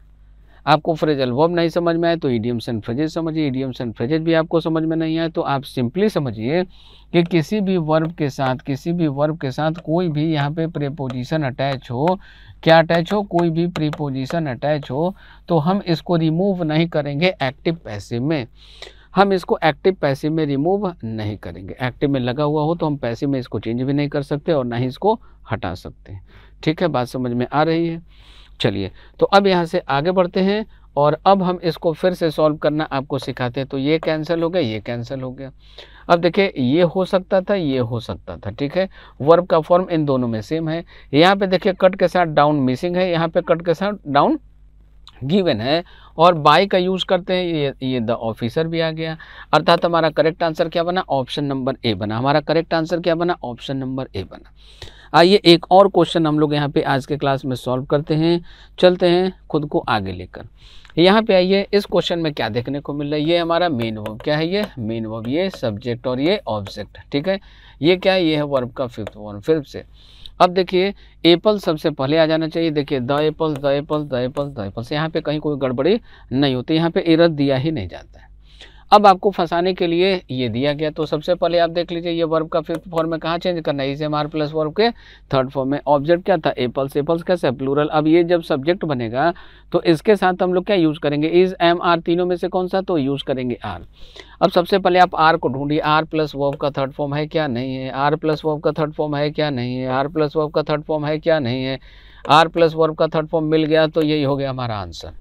आपको फ्रेजल वर्ब नहीं समझ में आए तो इडियम्स एंड फ्रेजेज समझिए इडियम्स एंड फ्रेजेज भी आपको समझ में नहीं आए तो आप सिंपली समझिए कि किसी भी वर्ब के साथ किसी भी वर्ब के साथ कोई भी यहाँ पे प्रेपोजिशन अटैच हो क्या अटैच हो कोई भी प्रीपोजिशन अटैच हो तो हम इसको रिमूव नहीं करेंगे एक्टिव पैसिव में हम इसको एक्टिव पैसिव में रिमूव नहीं करेंगे एक्टिव में लगा हुआ हो तो हम पैसिव में इसको चेंज भी नहीं कर सकते और ना ही इसको हटा सकते ठीक है बात समझ में आ रही है चलिए तो अब यहाँ से आगे बढ़ते हैं और अब हम इसको फिर से सॉल्व करना आपको सिखाते हैं तो ये कैंसिल हो गया ये कैंसिल हो गया अब देखिए ये हो सकता था ये हो सकता था ठीक है वर्ब का फॉर्म इन दोनों में सेम है यहाँ पे देखिए कट के साथ डाउन मिसिंग है यहाँ पे कट के साथ डाउन गिवन है और बाय का यूज़ करते हैं ये ये द ऑफिसर भी आ गया अर्थात हमारा करेक्ट आंसर क्या बना ऑप्शन नंबर ए बना हमारा करेक्ट आंसर क्या बना ऑप्शन नंबर ए बना आइए एक और क्वेश्चन हम लोग यहाँ पे आज के क्लास में सॉल्व करते हैं चलते हैं खुद को आगे लेकर यहाँ पे आइए इस क्वेश्चन में क्या देखने को मिल रहा है ये हमारा मेन वर्ब क्या है ये मेन वर्ब ये सब्जेक्ट और ये ऑब्जेक्ट ठीक है ये क्या है ये है वर्ब का फिफ्थ वर्म फिफ्थ से अब देखिए एप्पल सबसे पहले आ जाना चाहिए देखिए the apple the apple the apple the apples यहाँ पे कहीं कोई गड़बड़ी नहीं होती यहाँ पे एरर दिया ही नहीं जाता है अब आपको फंसाने के लिए ये दिया गया तो सबसे पहले आप देख लीजिए ये वर्ब का फिफ्थ फॉर्म में कहाँ चेंज करना है इसे एम आर प्लस वर्ब के थर्ड फॉर्म में ऑब्जेक्ट क्या था एपल्स एपल्स कैसे प्लूरल अब ये जब सब्जेक्ट बनेगा तो इसके साथ हम लोग क्या यूज़ करेंगे इज एम आर तीनों में से कौन सा तो यूज़ करेंगे आर अब सबसे पहले आप आर को ढूंढिए आर प्लस वर्ब का थर्ड फॉर्म है क्या नहीं है आर प्लस वर्ब का थर्ड फॉर्म है क्या नहीं है आर प्लस वर्ब का थर्ड फॉर्म है क्या नहीं है आर प्लस वर्ब का थर्ड फॉर्म मिल गया तो यही हो गया हमारा आंसर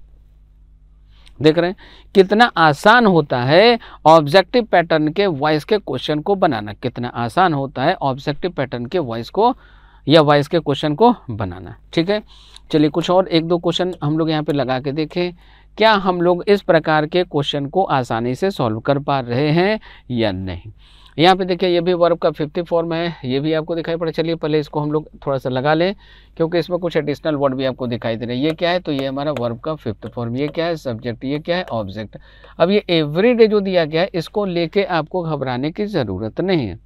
देख रहे हैं कितना आसान होता है ऑब्जेक्टिव पैटर्न के वॉइस के क्वेश्चन को बनाना कितना आसान होता है ऑब्जेक्टिव पैटर्न के वॉइस को या वॉइस के क्वेश्चन को बनाना ठीक है चलिए कुछ और एक दो क्वेश्चन हम लोग यहाँ पे लगा के देखें क्या हम लोग इस प्रकार के क्वेश्चन को आसानी से सॉल्व कर पा रहे हैं या नहीं यहाँ पे देखिए ये भी वर्ब का फिफ्टी फॉर्म है ये भी आपको दिखाई पड़ा चलिए पहले इसको हम लोग थोड़ा सा लगा लें क्योंकि इसमें कुछ एडिशनल वर्ड भी आपको दिखाई दे रहे हैं ये क्या है तो ये हमारा वर्ब का फिफ्थ फॉर्म ये क्या है सब्जेक्ट ये क्या है ऑब्जेक्ट अब ये एवरी डे जो दिया गया है इसको लेके आपको घबराने की ज़रूरत नहीं है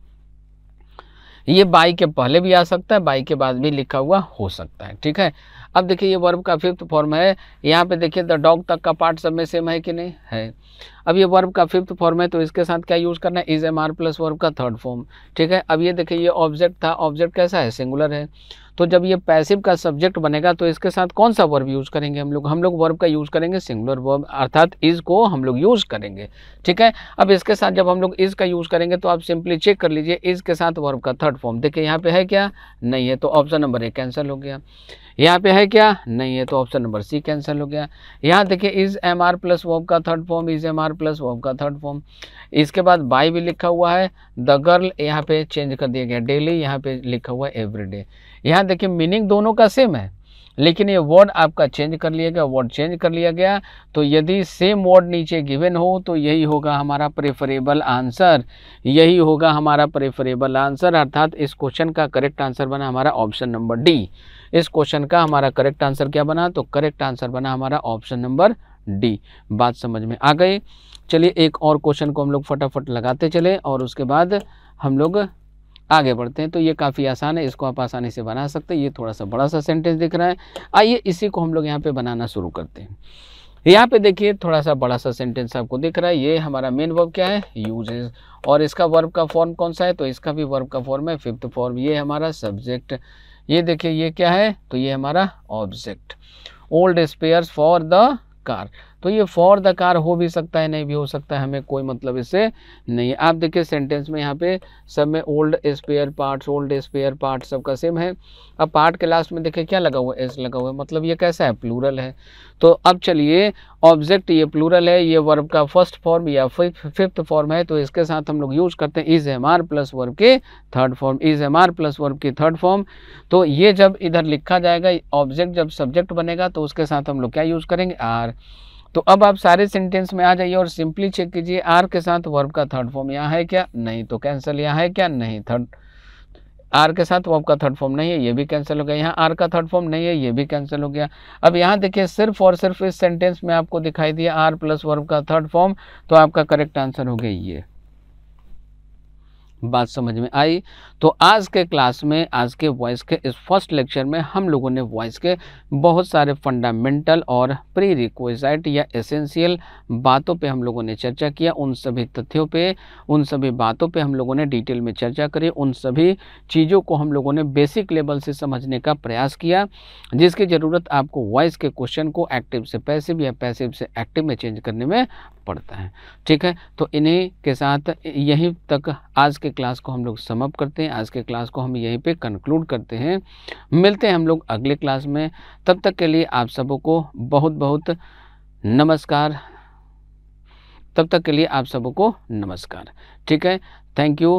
ये बाई के पहले भी आ सकता है बाई के बाद भी लिखा हुआ हो सकता है ठीक है अब देखिए ये वर्ब का फिफ्थ फॉर्म है यहाँ पे देखिए द डॉग तक का पार्ट सब में सेम है कि नहीं है अब ये वर्ब का फिफ्थ फॉर्म है तो इसके साथ क्या यूज़ करना है is am are plus verb का थर्ड फॉर्म ठीक है अब ये देखिए ये ऑब्जेक्ट था ऑब्जेक्ट कैसा है सिंगुलर है तो जब ये पैसिव का सब्जेक्ट बनेगा तो इसके साथ कौन सा वर्ब यूज़ करेंगे हम लोग हम लोग वर्ब का यूज़ करेंगे सिंगुलर वर्ब अर्थात इज़ को हम लोग यूज़ करेंगे ठीक है अब इसके साथ जब हम लोग इज़ का यूज़ करेंगे तो आप सिंपली चेक कर लीजिए इज़ के साथ वर्ब का थर्ड फॉर्म देखिए यहाँ पे है क्या नहीं है तो ऑप्शन नंबर ए कैंसिल हो गया यहाँ पे है क्या नहीं है तो ऑप्शन नंबर सी कैंसिल हो गया यहाँ देखिए is am are plus verb का third form is am are plus verb का थर्ड फॉर्म इसके बाद बाई भी लिखा हुआ है द गर्ल यहाँ पे चेंज कर दिया गया डेली यहाँ पे लिखा हुआ है एवरी डे यहाँ देखिए मीनिंग दोनों का सेम है लेकिन ये वर्ड आपका चेंज कर लिया गया वर्ड चेंज कर लिया गया तो यदि सेम वर्ड नीचे गिवन हो तो यही होगा हमारा प्रेफरेबल आंसर यही होगा हमारा प्रेफरेबल आंसर अर्थात इस क्वेश्चन का करेक्ट आंसर बना हमारा ऑप्शन नंबर डी इस क्वेश्चन का हमारा करेक्ट आंसर क्या बना तो करेक्ट आंसर बना हमारा ऑप्शन नंबर डी बात समझ में आ गई चलिए एक और क्वेश्चन को हम लोग फटाफट लगाते चले और उसके बाद हम लोग आगे बढ़ते हैं तो ये काफ़ी आसान है इसको आप आसानी से बना सकते हैं ये थोड़ा सा बड़ा सा सेंटेंस दिख रहा है आइए इसी को हम लोग यहाँ पे बनाना शुरू करते हैं यहाँ पे देखिए थोड़ा सा बड़ा सा सेंटेंस आपको दिख रहा है ये हमारा मेन वर्ब क्या है यूजेज और इसका वर्ब का फॉर्म कौन सा है तो इसका भी वर्ब का फॉर्म है फिफ्थ फॉर्म ये हमारा सब्जेक्ट ये देखिए ये क्या है तो ये हमारा object old spares for the car तो ये फॉर द कार हो भी सकता है नहीं भी हो सकता है हमें कोई मतलब इससे नहीं आप देखिए सेंटेंस में यहाँ पे सब में old spare parts old spare part सबका सेम है अब पार्ट के लास्ट में देखिए क्या लगा हुआ है एस लगा हुआ है मतलब ये कैसा है प्लूरल है तो अब चलिए ऑब्जेक्ट ये प्लूरल है ये वर्ब का फर्स्ट फॉर्म या फिफ्थ फॉर्म है तो इसके साथ हम लोग यूज़ करते हैं is am are plus verb के third form is am are plus verb की थर्ड फॉर्म तो ये जब इधर लिखा जाएगा ऑब्जेक्ट जब सब्जेक्ट बनेगा तो उसके साथ हम लोग क्या यूज़ करेंगे आर तो अब आप सारे सेंटेंस में आ जाइए और सिंपली चेक कीजिए आर के साथ वर्ब का थर्ड फॉर्म यहाँ है क्या नहीं तो कैंसिल यहाँ है क्या नहीं थर्ड आर के साथ वर्ब का थर्ड फॉर्म नहीं है ये भी कैंसिल हो गया यहाँ आर का थर्ड फॉर्म नहीं है ये भी कैंसिल हो गया अब यहाँ देखिए सिर्फ और सिर्फ इस सेंटेंस में आपको दिखाई दिया आर प्लस वर्ब का थर्ड फॉर्म तो आपका करेक्ट आंसर हो गया ये बात समझ में आई तो आज के क्लास में आज के वॉइस के इस फर्स्ट लेक्चर में हम लोगों ने वॉइस के बहुत सारे फंडामेंटल और प्री रिक्वेजाइट या एसेंशियल बातों पे हम लोगों ने चर्चा किया उन सभी तथ्यों पे उन सभी बातों पे हम लोगों ने डिटेल में चर्चा करी उन सभी चीज़ों को हम लोगों ने बेसिक लेवल से समझने का प्रयास किया जिसकी ज़रूरत आपको वॉइस के क्वेश्चन को एक्टिव से पैसिव या पैसिव से एक्टिव में चेंज करने में पड़ता है ठीक है तो इन्हीं के साथ यहीं तक आज के क्लास को हम लोग समअप करते हैं हैं आज के क्लास को हम यहीं पे कंक्लूड करते हैं मिलते हैं हम लोग अगले क्लास में तब तक के लिए आप सबों को बहुत बहुत नमस्कार तब तक के लिए आप सबों को नमस्कार ठीक है थैंक यू